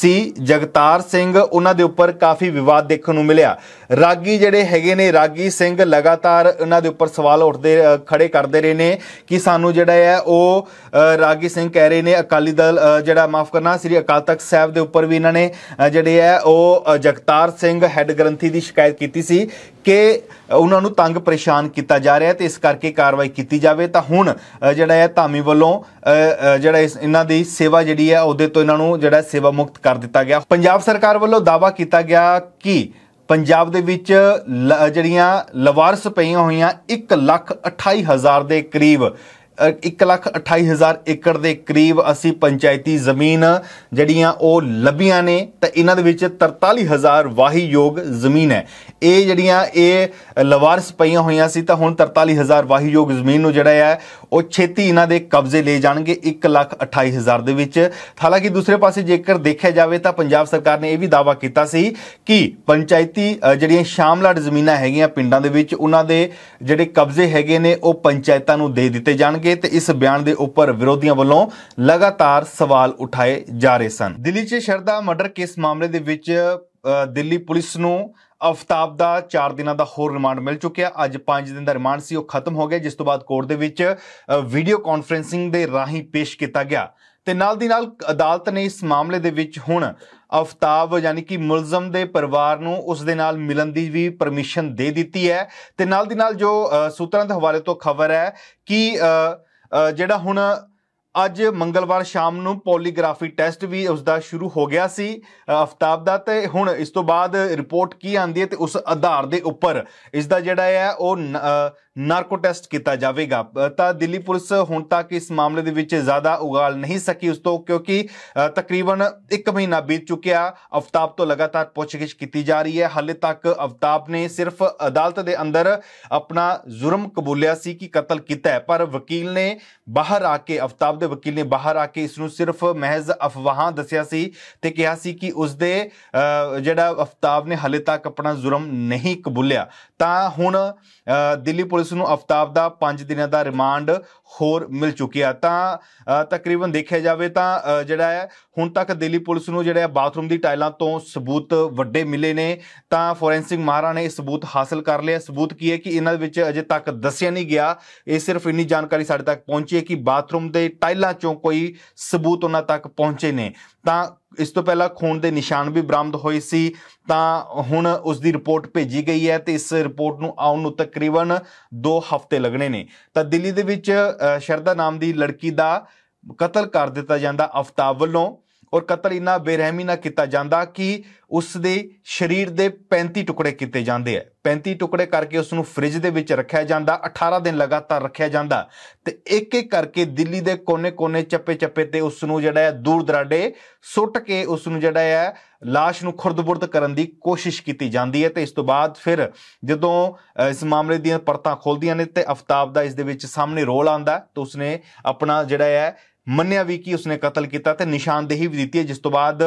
ਸੀ ਜਗਤਾਰ ਸਿੰਘ ਉਹਨਾਂ ਦੇ ਉੱਪਰ ਕਾਫੀ ਵਿਵਾਦ ਦੇਖਣ ਨੂੰ ਮਿਲਿਆ ਰਾਗੀ ਜਿਹੜੇ ਹੈਗੇ ਨੇ ਰਾਗੀ ਸਿੰਘ ਲਗਾਤਾਰ ਉਹਨਾਂ ਦੇ ਉੱਪਰ ਸਵਾਲ ਉੱਠਦੇ ਖੜੇ ਕਰਦੇ ਰਹੇ ਨੇ ਕਿ ਸਾਨੂੰ ਜਿਹੜਾ ਹੈ ਉਹ ਰਾਗੀ ਸਿੰਘ ਕਹਿ ਰਹੇ ਨੇ ਅਕਾਲੀ ਦਲ ਜਿਹੜਾ ਮਾਫ ਕਰਨਾ ਸ੍ਰੀ ਅਕਾਲ ਤਖਤ ਸਾਹਿਬ ਦੇ ਉੱਪਰ ਵੀ ਇਹਨਾਂ ਨੇ ਜਿਹੜੇ ਹੈ ਉਹ ਜਗਤਾਰ ਸਿੰਘ ਹੈੱਡ ਗ੍ਰੰਥੀ ਦੀ ਸ਼ਿਕਾਇਤ ਕੀਤੀ ਕੀਤੀ ਸੀ ਕਿ ਉਹਨਾਂ ਨੂੰ ਤੰਗ ਪਰੇਸ਼ਾਨ ਕੀਤਾ ਜਾ ਰਿਹਾ ਤੇ ਇਸ ਕਰਕੇ ਕਾਰਵਾਈ ਕੀਤੀ ਜਾਵੇ ਤਾਂ ਹੁਣ ਜਿਹੜਾ ਹੈ ਧਾਮੀ ਵੱਲੋਂ ਜਿਹੜਾ ਇਹਨਾਂ ਦੀ ਸੇਵਾ ਜਿਹੜੀ ਹੈ ਉਹਦੇ ਤੋਂ ਇਹਨਾਂ ਨੂੰ ਜਿਹੜਾ ਸੇਵਾ ਮੁਕਤ ਕਰ ਦਿੱਤਾ ਗਿਆ ਪੰਜਾਬ ਸਰਕਾਰ ਵੱਲੋਂ ਦਾਵਾ ਕੀਤਾ ਗਿਆ ਕਿ ਪੰਜਾਬ ਦੇ ਵਿੱਚ ਜਿਹੜੀਆਂ ਲਵਾਰਸ ਪਈਆਂ ਹੋਈਆਂ 1,28,000 ਦੇ ਕਰੀਬ 128000 ਏਕੜ ਦੇ ਕਰੀਬ ਅਸੀਂ ਪੰਚਾਇਤੀ ਜ਼ਮੀਨ ਜਿਹੜੀਆਂ ਉਹ ਲੱਭੀਆਂ ਨੇ ਤਾਂ ਇਹਨਾਂ ਦੇ ਵਿੱਚ 43000 ਵਾਹੀਯੋਗ ਜ਼ਮੀਨ ਹੈ ਇਹ ਜਿਹੜੀਆਂ ਇਹ ਲਵਾਰਸ ਪਈਆਂ ਹੋਈਆਂ ਸੀ ਤਾਂ ਹੁਣ 43000 ਵਾਹੀਯੋਗ ਜ਼ਮੀਨ ਨੂੰ ਜਿਹੜਾ ਹੈ ਉਹ ਛੇਤੀ ਇਹਨਾਂ ਦੇ ਕਬਜ਼ੇ ਲੈ ਜਾਣਗੇ 128000 ਦੇ ਵਿੱਚ ਹਾਲਾਂਕਿ ਦੂਸਰੇ ਪਾਸੇ ਜੇਕਰ ਦੇਖਿਆ ਜਾਵੇ ਤਾਂ ਪੰਜਾਬ ਸਰਕਾਰ ਨੇ ਇਹ ਵੀ ਦਾਅਵਾ ਕੀਤਾ ਸੀ ਕਿ ਪੰਚਾਇਤੀ ਜਿਹੜੀਆਂ ਸ਼ਾਮਲਾੜ ਜ਼ਮੀਨਾਂ ਹੈਗੀਆਂ ਪਿੰਡਾਂ ਦੇ ਵਿੱਚ ਉਹਨਾਂ ਦੇ ਜਿਹੜੇ ਕਬਜ਼ੇ ਹੈਗੇ ਨੇ ਉਹ ਪੰਚਾਇਤਾਂ ਨੂੰ ਦੇ ਦਿੱਤੇ ਜਾਣਗੇ ਤੇ ਇਸ ਬਿਆਨ ਦੇ ਉੱਪਰ ਵਿਰੋਧੀਆਂ ਵੱਲੋਂ ਲਗਾਤਾਰ ਸਵਾਲ ਉਠਾਏ ਜਾ ਰਹੇ ਸਨ ਦਿੱਲੀ 'ਚ ਸ਼ਰਦਾ ਮਰਡਰ ਕੇਸ ਮਾਮਲੇ ਦੇ ਵਿੱਚ ਦਿੱਲੀ ਪੁਲਿਸ ਨੂੰ ਅਫਤਾਬ ਦਾ 4 ਦਿਨਾਂ ਦਾ ਹੋਰ ਰਿਮਾਂਡ ਮਿਲ ਚੁੱਕਿਆ ਅੱਜ 5 ਦਿਨ ਦਾ ਰਿਮਾਂਡ ਸੀ ਉਹ ਖਤਮ ਹੋ ਗਿਆ ਜਿਸ ਤੋਂ ਬਾਅਦ ਕੋਰਟ ਦੇ ਵਿੱਚ ਵੀਡੀਓ ਕਾਨਫਰੈਂਸਿੰਗ ਦੇ ਰਾਹੀਂ ਪੇਸ਼ ਕੀਤਾ ਗਿਆ ਤੇ ਨਾਲ ਦੀ ਨਾਲ ਅਦਾਲਤ ਨੇ ਇਸ ਮਾਮਲੇ ਦੇ ਵਿੱਚ ਹੁਣ ਅਫਤਾਬ ਯਾਨੀ ਕਿ ਮੁਲਜ਼ਮ ਦੇ ਪਰਿਵਾਰ ਨੂੰ ਉਸ ਦੇ ਨਾਲ ਮਿਲਣ ਦੀ ਵੀ ਪਰਮਿਸ਼ਨ ਦੇ ਦਿੱਤੀ ਹੈ ਤੇ ਨਾਲ ਦੀ ਨਾਲ ਜੋ ਸੂਤਰਾਂ ਦੇ ਹਵਾਲੇ ਤੋਂ ਖਬਰ ਹੈ ਕਿ ਜਿਹੜਾ ਹੁਣ ਅੱਜ ਮੰਗਲਵਾਰ ਸ਼ਾਮ ਨੂੰ ਪੋਲੀਗ੍ਰਾਫੀ ਟੈਸਟ ਵੀ ਉਸ ਦਾ ਸ਼ੁਰੂ ਹੋ ਗਿਆ ਸੀ ਅਫਤਾਬ ਦਾ ਤੇ ਹੁਣ ਇਸ ਤੋਂ ਬਾਅਦ ਰਿਪੋਰਟ ਕੀ ਆਂਦੀ ਹੈ ਤੇ ਉਸ ਆਧਾਰ ਦੇ ਉੱਪਰ ਇਸ ਦਾ ਜਿਹੜਾ ਹੈ ਉਹ ਨਾਰਕੋ ਟੈਸਟ ਕੀਤਾ ਜਾਵੇਗਾ ਤਾਂ ਦਿੱਲੀ ਪੁਲਿਸ ਹੁਣ ਤੱਕ ਇਸ ਮਾਮਲੇ ਦੇ ਵਿੱਚ ਜ਼ਿਆਦਾ ਉਗਾਲ ਨਹੀਂ ਸਕੀ ਉਸ ਤੋਂ ਕਿਉਂਕਿ ਤਕਰੀਬਨ 1 ਮਹੀਨਾ ਬੀਤ ਚੁੱਕਿਆ ਅਫਤਾਬ ਤੋਂ ਲਗਾਤਾਰ ਪੁੱਛਗਿੱਛ ਕੀਤੀ ਜਾ ਰਹੀ ਹੈ ਹਾਲੇ ਤੱਕ ਅਫਤਾਬ ਨੇ ਸਿਰਫ ਅਦਾਲਤ ਦੇ ਅੰਦਰ ਆਪਣਾ ਜ਼ੁਰਮ ਕਬੂਲਿਆ ਸੀ ਕਿ ਕਤਲ ਕੀਤਾ ਹੈ ਪਰ ਵਕੀਲ ਨੇ ਬਾਹਰ ਆ ਕੇ ਅਫਤਾਬ ਦੇ ਵਕੀਲ ਨੇ ਬਾਹਰ ਆ ਕੇ ਇਸ ਨੂੰ ਸਿਰਫ ਮਹਿਜ਼ ਅਫਵਾਹਾਂ ਦੱਸਿਆ ਸੀ ਤੇ ਕਿਹਾ ਸੀ ਕਿ ਉਸ ਦੇ ਜਿਹੜਾ ਅਫਤਾਬ ਨੇ ਹਾਲੇ ਤੱਕ ਆਪਣਾ ਜ਼ੁਰਮ ਨਹੀਂ ਕਬੂਲਿਆ ਤਾਂ ਹੁਣ ਦਿੱਲੀ ਪੁਲਿਸ ਉਸ ਨੂੰ ਅਫਤਾਬ ਦਾ 5 ਦਿਨਾਂ ਦਾ ਰਿਮਾਂਡ ਹੋਰ ਮਿਲ ਚੁੱਕਿਆ ਤਾਂ ਤਕਰੀਬਨ ਦੇਖਿਆ ਜਾਵੇ ਤਾਂ ਜਿਹੜਾ ਹੈ ਹੁਣ ਤੱਕ ਦਿੱਲੀ ਪੁਲਿਸ ਨੂੰ ਜਿਹੜਾ ਬਾਥਰੂਮ ਦੀ ਟਾਈਲਾਂ ਤੋਂ ਸਬੂਤ ਵੱਡੇ ਮਿਲੇ ਨੇ ਤਾਂ ਫੋਰੈਂਸਿਕ ਮਾਹਰਾਂ ਨੇ ਇਹ ਸਬੂਤ ਹਾਸਲ ਕਰ ਲਿਆ ਸਬੂਤ ਕੀ ਹੈ ਕਿ ਇਹਨਾਂ ਵਿੱਚ ਅਜੇ ਤੱਕ ਦੱਸਿਆ ਨਹੀਂ ਗਿਆ ਇਹ ਸਿਰਫ ਇੰਨੀ ਜਾਣਕਾਰੀ ਸਾਡੇ ਤੱਕ ਪਹੁੰਚੀ ਹੈ ਕਿ ਬਾਥਰੂਮ ਦੇ ਟਾਈਲਾਂ ਚੋਂ ਕੋਈ ਸਬੂਤ ਉਹਨਾਂ ਤੱਕ ਪਹੁੰਚੇ ਨੇ ਤਾਂ ਇਸ ਤੋਂ ਪਹਿਲਾਂ ਖੂਨ ਦੇ ਨਿਸ਼ਾਨ ਵੀ ਬਰਾਮਦ ਹੋਏ ਸੀ ਤਾਂ ਹੁਣ ਉਸ ਦੀ ਰਿਪੋਰਟ ਭੇਜੀ ਗਈ ਹੈ ਤੇ ਇਸ ਰਿਪੋਰਟ ਨੂੰ ਆਉਣ ਨੂੰ ਤਕਰੀਬਨ 2 ਹਫ਼ਤੇ ਲੱਗਣੇ ਨੇ ਤਾਂ ਦਿੱਲੀ ਦੇ ਵਿੱਚ ਸ਼ਰਦਾ ਨਾਮ ਦੀ ਲੜਕੀ ਦਾ ਕਤਲ ਕਰ ਦਿੱਤਾ ਜਾਂਦਾ ਅਫਤਾਬ ਵੱਲੋਂ ਔਰ ਕਤਲ ਇਨਾ ਬੇਰਹਿਮੀ ਨਾਲ ਕੀਤਾ ਜਾਂਦਾ ਕਿ ਉਸ ਦੇ ਸਰੀਰ ਦੇ 35 ਟੁਕੜੇ ਕੀਤੇ ਜਾਂਦੇ ਆ 35 ਟੁਕੜੇ ਕਰਕੇ ਉਸ ਨੂੰ ਫ੍ਰਿਜ ਦੇ ਵਿੱਚ ਰੱਖਿਆ ਜਾਂਦਾ 18 ਦਿਨ ਲਗਾਤਾਰ ਰੱਖਿਆ ਜਾਂਦਾ ਤੇ ਇੱਕ ਇੱਕ ਕਰਕੇ ਦਿੱਲੀ ਦੇ ਕੋਨੇ-ਕੋਨੇ ਚੱਪੇ-ਚੱਪੇ ਤੇ ਉਸ ਨੂੰ ਜਿਹੜਾ ਹੈ ਦੂਰ ਦਰਾਡੇ ਸੁੱਟ ਕੇ ਉਸ ਨੂੰ ਜਿਹੜਾ ਹੈ লাশ ਨੂੰ ਖੁਰਦ-ਬੁਰਦ ਕਰਨ ਦੀ ਕੋਸ਼ਿਸ਼ ਕੀਤੀ ਜਾਂਦੀ ਹੈ ਤੇ ਇਸ ਤੋਂ ਬਾਅਦ ਫਿਰ ਜਦੋਂ ਇਸ ਮਾਮਲੇ ਦੀਆਂ ਪਰਤਾਂ ਖੋਲਦੀਆਂ ਨੇ ਤੇ ਅਫਤਾਬ ਦਾ ਇਸ ਦੇ ਵਿੱਚ ਸਾਹਮਣੇ ਰੋਲ ਆਂਦਾ ਤਾਂ ਉਸਨੇ ਆਪਣਾ ਜਿਹੜਾ ਹੈ ਮੰਨਿਆ ਵੀ ਕਿ ਉਸਨੇ ਕਤਲ ਕੀਤਾ ਤੇ ਨਿਸ਼ਾਨਦੇਹੀ ਵੀ ਦਿੱਤੀ ਹੈ ਜਿਸ ਤੋਂ ਬਾਅਦ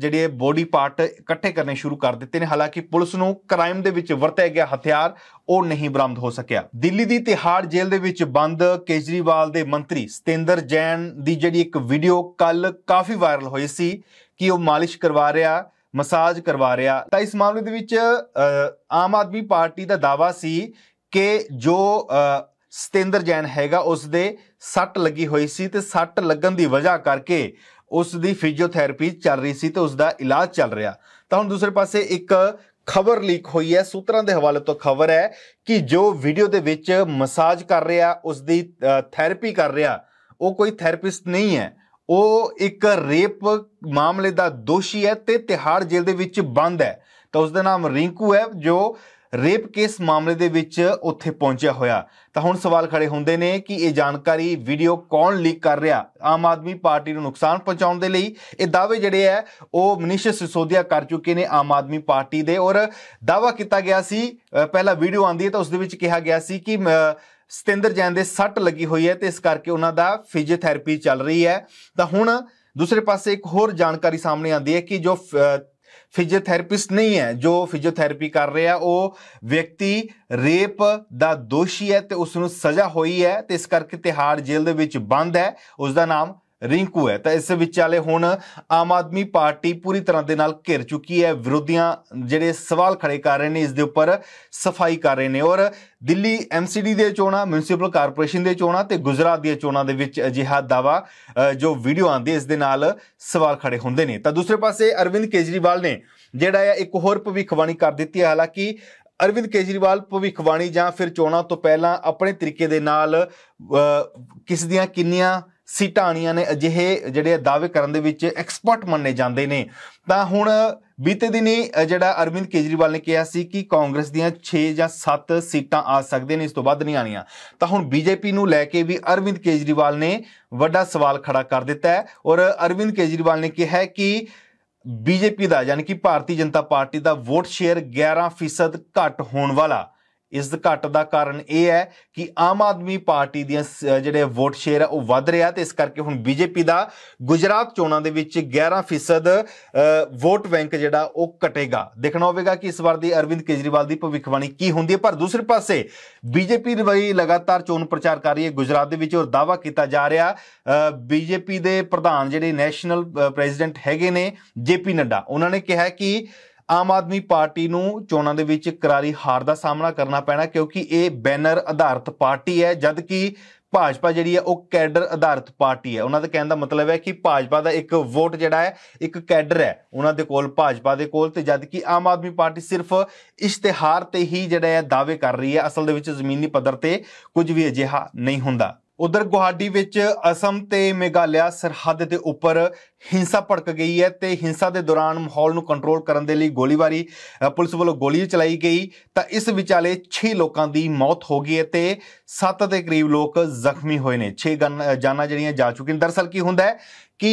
ਜਿਹੜੇ ਬੋਡੀ ਪਾਰਟ ਇਕੱਠੇ ਕਰਨੇ ਸ਼ੁਰੂ ਕਰ ਦਿੱਤੇ ਨੇ ਹਾਲਾਂਕਿ ਪੁਲਿਸ ਨੂੰ ਕ੍ਰਾਈਮ ਦੇ ਵਿੱਚ ਵਰਤਿਆ ਗਿਆ ਹਥਿਆਰ ਉਹ ਨਹੀਂ ਬਰਾਮਦ ਹੋ ਸਕਿਆ ਦਿੱਲੀ ਦੀ ਤਿਹਾੜ ਜੇਲ੍ਹ ਦੇ ਵਿੱਚ ਬੰਦ ਕੇਜਰੀਵਾਲ ਦੇ ਮੰਤਰੀ ਸਤੇਂਦਰ ਜੈਨ ਦੀ ਜਿਹੜੀ ਇੱਕ ਵੀਡੀਓ ਕੱਲ ਕਾਫੀ ਵਾਇਰਲ ਹੋਈ ਸੀ ਕਿ ਉਹ ਮਾਲਿਸ਼ ਕਰਵਾ ਰਿਹਾ ਮਸਾਜ ਕਰਵਾ ਰਿਹਾ ਤਾਂ ਇਸ ਮਾਮਲੇ ਦੇ ਵਿੱਚ ਆਮ ਆਦਮੀ ਪਾਰਟੀ ਦਾ ਦਾਵਾ ਸੀ ਕਿ ਜੋ ਸਤੇਂਦਰ ਜੈਨ ਹੈਗਾ ਉਸ ਦੇ ਸੱਟ ਲੱਗੀ ਹੋਈ ਸੀ ਤੇ ਸੱਟ ਲੱਗਣ ਦੀ ਵਜ੍ਹਾ ਕਰਕੇ ਉਸ ਦੀ ਫਿਜ਼ੀਓਥੈਰੇਪੀ ਚੱਲ ਰਹੀ ਸੀ ਤੇ ਉਸ ਦਾ ਇਲਾਜ ਚੱਲ ਰਿਹਾ ਤਾਂ ਹੁਣ ਦੂਸਰੇ ਪਾਸੇ ਇੱਕ ਖਬਰ ਲੀਕ ਹੋਈ ਹੈ ਸੂਤਰਾਂ ਦੇ ਹਵਾਲੇ ਤੋਂ ਖਬਰ ਹੈ ਕਿ ਜੋ ਵੀਡੀਓ ਦੇ ਵਿੱਚ ਮਸਾਜ ਕਰ ਰਿਹਾ ਉਸ ਦੀ ਥੈਰੇਪੀ ਕਰ ਰਿਹਾ ਉਹ ਕੋਈ ਥੈਰੇਪਿਸਟ ਨਹੀਂ ਹੈ ਉਹ ਇੱਕ ਰੇਪ ਮਾਮਲੇ ਦਾ ਦੋਸ਼ੀ ਹੈ ਤੇ ਤਿਹਾੜ ਜੇਲ੍ਹ ਦੇ ਵਿੱਚ ਬੰਦ ਹੈ ਤਾਂ ਉਸ ਦਾ ਨਾਮ ਰਿੰਕੂ ਹੈ ਜੋ ਰੇਪ ਕੇਸ ਮਾਮਲੇ ਦੇ ਵਿੱਚ ਉੱਥੇ ਪਹੁੰਚਿਆ ਹੋਇਆ ਤਾਂ ਹੁਣ ਸਵਾਲ ਖੜੇ ਹੁੰਦੇ ਨੇ ਕਿ ਇਹ ਜਾਣਕਾਰੀ ਵੀਡੀਓ ਕੌਣ ਲੀਕ ਕਰ ਰਿਹਾ ਆਮ ਆਦਮੀ ਪਾਰਟੀ ਨੂੰ ਨੁਕਸਾਨ ਪਹੁੰਚਾਉਣ ਦੇ ਲਈ ਇਹ ਦਾਅਵੇ ਜਿਹੜੇ ਆ ਉਹ ਮਨੀਸ਼ ਸਿਸੋਦੀਆ ਕਰ ਚੁੱਕੇ ਨੇ ਆਮ ਆਦਮੀ ਪਾਰਟੀ ਦੇ ਔਰ ਦਾਵਾ ਕੀਤਾ ਗਿਆ ਸੀ ਪਹਿਲਾ ਵੀਡੀਓ ਆਂਦੀ ਹੈ ਤਾਂ ਉਸ ਦੇ ਵਿੱਚ ਕਿਹਾ ਗਿਆ ਸੀ ਕਿ ਸਤਿੰਦਰ ਜੈਨ ਦੇ ਸੱਟ ਲੱਗੀ ਹੋਈ ਹੈ ਤੇ ਇਸ ਕਰਕੇ ਉਹਨਾਂ ਦਾ ਫਿਜ਼ੀਓਥੈਰੇਪੀ ਚੱਲ ਰਹੀ ਹੈ ਤਾਂ ਹੁਣ ਦੂਸਰੇ ਪਾਸੇ ਇੱਕ ਹੋਰ ਜਾਣਕਾਰੀ ਸਾਹਮਣੇ ਆਂਦੀ ਹੈ ਕਿ ਜੋ ਫਿਜ਼ੀਓਥੈਰੇਪਿਸਟ ਨਹੀਂ ਹੈ ਜੋ ਫਿਜ਼ੀਓਥੈਰੇਪੀ ਕਰ ਰਿਹਾ ਉਹ ਵਿਅਕਤੀ ਰੇਪ ਦਾ ਦੋਸ਼ੀ ਹੈ ਤੇ ਉਸ ਨੂੰ ਸਜ਼ਾ ਹੋਈ ਹੈ ਤੇ ਇਸ ਕਰਕੇ ਤਿਹਾੜ ਜੇਲ੍ਹ ਦੇ ਵਿੱਚ ਬੰਦ ਹੈ ਉਸ ਦਾ ਨਾਮ ਰਿੰਕੂ ਹੈ ਤਾਂ ਇਸ ਵਿਚਾਲੇ ਹੁਣ ਆਮ ਆਦਮੀ ਪਾਰਟੀ ਪੂਰੀ ਤਰ੍ਹਾਂ ਦੇ ਨਾਲ ਘਿਰ ਚੁੱਕੀ ਹੈ ਵਿਰੋਧੀਆਂ ਜਿਹੜੇ ਸਵਾਲ ਖੜੇ ਕਰ ਰਹੇ ਨੇ ਇਸ ਦੇ ਉੱਪਰ ਸਫਾਈ ਕਰ ਰਹੇ ਨੇ ਔਰ ਦਿੱਲੀ ਐਮਸੀਡੀ ਦੇ ਚੋਣਾਂ ਮਿਊਨਿਸਪਲ ਕਾਰਪੋਰੇਸ਼ਨ ਦੇ ਚੋਣਾਂ ਤੇ ਗੁਜਰਾਤ ਦੇ ਚੋਣਾਂ ਦੇ ਵਿੱਚ ਅਜਿਹਾ ਦਾਵਾ ਜੋ ਵੀਡੀਓ ਆਂਦੀ ਇਸ ਦੇ ਨਾਲ ਸਵਾਲ ਖੜੇ ਹੁੰਦੇ ਨੇ ਤਾਂ ਦੂਸਰੇ ਪਾਸੇ ਅਰਵਿੰਦ ਕੇਜਰੀਵਾਲ ਨੇ ਜਿਹੜਾ ਹੈ ਇੱਕ ਹੋਰ ਭਵਿੱਖਬਾਣੀ ਕਰ ਦਿੱਤੀ ਹੈ ਹਾਲਾਂਕਿ ਅਰਵਿੰਦ ਕੇਜਰੀਵਾਲ ਭਵਿੱਖਬਾਣੀ ਜਾਂ ਫਿਰ ਚੋਣਾਂ ਤੋਂ ਪਹਿਲਾਂ ਆਪਣੇ ਤਰੀਕੇ ਦੇ ਨਾਲ ਕਿਸ ਦੀਆਂ ਕਿੰਨੀਆਂ ਸਿਟਾਣੀਆਂ ਨੇ ਅਜਿਹੇ ਜਿਹੜੇ ਦਾਅਵੇ ਕਰਨ ਦੇ ਵਿੱਚ ਐਕਸਪਰਟ ਮੰਨੇ ਜਾਂਦੇ ਨੇ ਤਾਂ ਹੁਣ ਬੀਤੇ ਦਿਨੀ ਜਿਹੜਾ ਅਰਵਿੰਦ ਕੇਜਰੀਵਾਲ ਨੇ ਕਿਹਾ ਸੀ ਕਿ ਕਾਂਗਰਸ ਦੀਆਂ 6 ਜਾਂ 7 ਸੀਟਾਂ ਆ ਸਕਦੇ ਨੇ ਇਸ ਤੋਂ ਵੱਧ ਨਹੀਂ ਆਣੀਆਂ ਤਾਂ ਹੁਣ ਬੀਜੇਪੀ ਨੂੰ ਲੈ ਕੇ ਵੀ ਅਰਵਿੰਦ ਕੇਜਰੀਵਾਲ ਨੇ ਵੱਡਾ ਸਵਾਲ ਖੜਾ ਕਰ ਦਿੱਤਾ ਹੈ ਔਰ ਅਰਵਿੰਦ ਕੇਜਰੀਵਾਲ ਨੇ ਕਿਹਾ ਕਿ ਬੀਜੇਪੀ ਦਾ ਯਾਨੀ ਕਿ ਭਾਰਤੀ ਜਨਤਾ ਪਾਰਟੀ ਦਾ ਵੋਟ ਸ਼ੇਅਰ 11% ਘਟ ਹੋਣ ਵਾਲਾ ਇਸ ਦੇ ਘਟ ਦਾ ਕਾਰਨ ਇਹ ਹੈ ਕਿ ਆਮ ਆਦਮੀ ਪਾਰਟੀ ਦੀਆਂ ਜਿਹੜੇ ਵੋਟ ਸ਼ੇਅਰ ਆ ਉਹ ਵੱਧ ਰਿਹਾ ਤੇ ਇਸ ਕਰਕੇ ਹੁਣ ਬੀਜੇਪੀ ਦਾ ਗੁਜਰਾਤ ਚੋਣਾਂ ਦੇ ਵਿੱਚ 11% ਵੋਟ ਬੈਂਕ ਜਿਹੜਾ ਉਹ ਘਟੇਗਾ ਦੇਖਣਾ ਹੋਵੇਗਾ ਕਿ ਇਸ ਵਾਰ ਦੀ ਅਰਵਿੰਦ ਕੇਜਰੀਵਾਲ ਦੀ ਭਵਿੱਖਬਾਣੀ ਕੀ ਹੁੰਦੀ ਹੈ ਪਰ ਦੂਸਰੇ ਪਾਸੇ ਬੀਜੇਪੀ ਵੀ ਲਗਾਤਾਰ ਚੋਣ ਪ੍ਰਚਾਰ ਕਰ ਰਹੀ ਹੈ ਗੁਜਰਾਤ ਦੇ ਵਿੱਚ ਔਰ ਦਾਵਾ ਕੀਤਾ ਜਾ ਰਿਹਾ ਬੀਜੇਪੀ ਦੇ ਪ੍ਰਧਾਨ ਜਿਹੜੇ ਨੈਸ਼ਨਲ ਪ੍ਰੈਜ਼ੀਡੈਂਟ ਹੈਗੇ ਨੇ ਜੇਪੀ ਨੱਡਾ ਉਹਨਾਂ ਨੇ ਕਿਹਾ ਕਿ ਆਮ ਆਦਮੀ ਪਾਰਟੀ ਨੂੰ ਚੋਣਾਂ ਦੇ ਵਿੱਚ ਕਰਾਰੀ ਹਾਰ ਦਾ ਸਾਹਮਣਾ ਕਰਨਾ ਪੈਣਾ ਕਿਉਂਕਿ ਇਹ ਬੈਨਰ ਆਧਾਰਿਤ ਪਾਰਟੀ ਹੈ ਜਦ ਕਿ ਭਾਜਪਾ ਜਿਹੜੀ ਹੈ ਉਹ ਕੈਡਰ ਆਧਾਰਿਤ ਪਾਰਟੀ ਹੈ ਉਹਨਾਂ ਦਾ ਕਹਿਣ ਦਾ ਮਤਲਬ ਹੈ ਕਿ ਭਾਜਪਾ ਦਾ ਇੱਕ ਵੋਟ ਜਿਹੜਾ ਹੈ ਇੱਕ ਕੈਡਰ ਹੈ ਉਹਨਾਂ ਦੇ ਕੋਲ ਭਾਜਪਾ ਦੇ ਕੋਲ ਤੇ ਜਦ ਕਿ ਆਮ ਆਦਮੀ ਪਾਰਟੀ ਸਿਰਫ ਇਸ਼ਤਿਹਾਰ ਤੇ ਹੀ ਜਿਹੜਾ ਹੈ ਦਾਅਵੇ ਕਰ ਰਹੀ ਹੈ ਅਸਲ ਦੇ ਵਿੱਚ ਜ਼ਮੀਨੀ ਪੱਧਰ ਤੇ ਕੁਝ ਵੀ ਅਜਿਹਾ ਨਹੀਂ ਹੁੰਦਾ ਉਧਰ ਗੁਹਾਟੀ ਵਿੱਚ ਅਸਮ ਤੇ ਮੇਘਾਲਿਆ ਸਰਹੱਦ ਦੇ ਉੱਪਰ ਹਿੰਸਾ ਭੜਕ ਗਈ ਹੈ ਤੇ ਹਿੰਸਾ ਦੇ ਦੌਰਾਨ ਮਾਹੌਲ ਨੂੰ ਕੰਟਰੋਲ ਕਰਨ ਦੇ ਲਈ ਗੋਲੀਬਾਰੀ ਪੁਲਿਸ ਵੱਲੋਂ ਗੋਲੀ ਚਲਾਈ ਗਈ ਤਾਂ ਇਸ ਵਿਚਾਲੇ 6 ਲੋਕਾਂ ਦੀ ਮੌਤ ਹੋ ਗਈ ਹੈ ਤੇ 7 ਦੇ ਕਰੀਬ ਲੋਕ ਜ਼ਖਮੀ ਹੋਏ ਨੇ 6 ਜਾਨਾਂ ਜਿਹੜੀਆਂ ਜਾ ਚੁੱਕੀਆਂ ਦਰਸਲ ਕੀ ਹੁੰਦਾ ਹੈ ਕਿ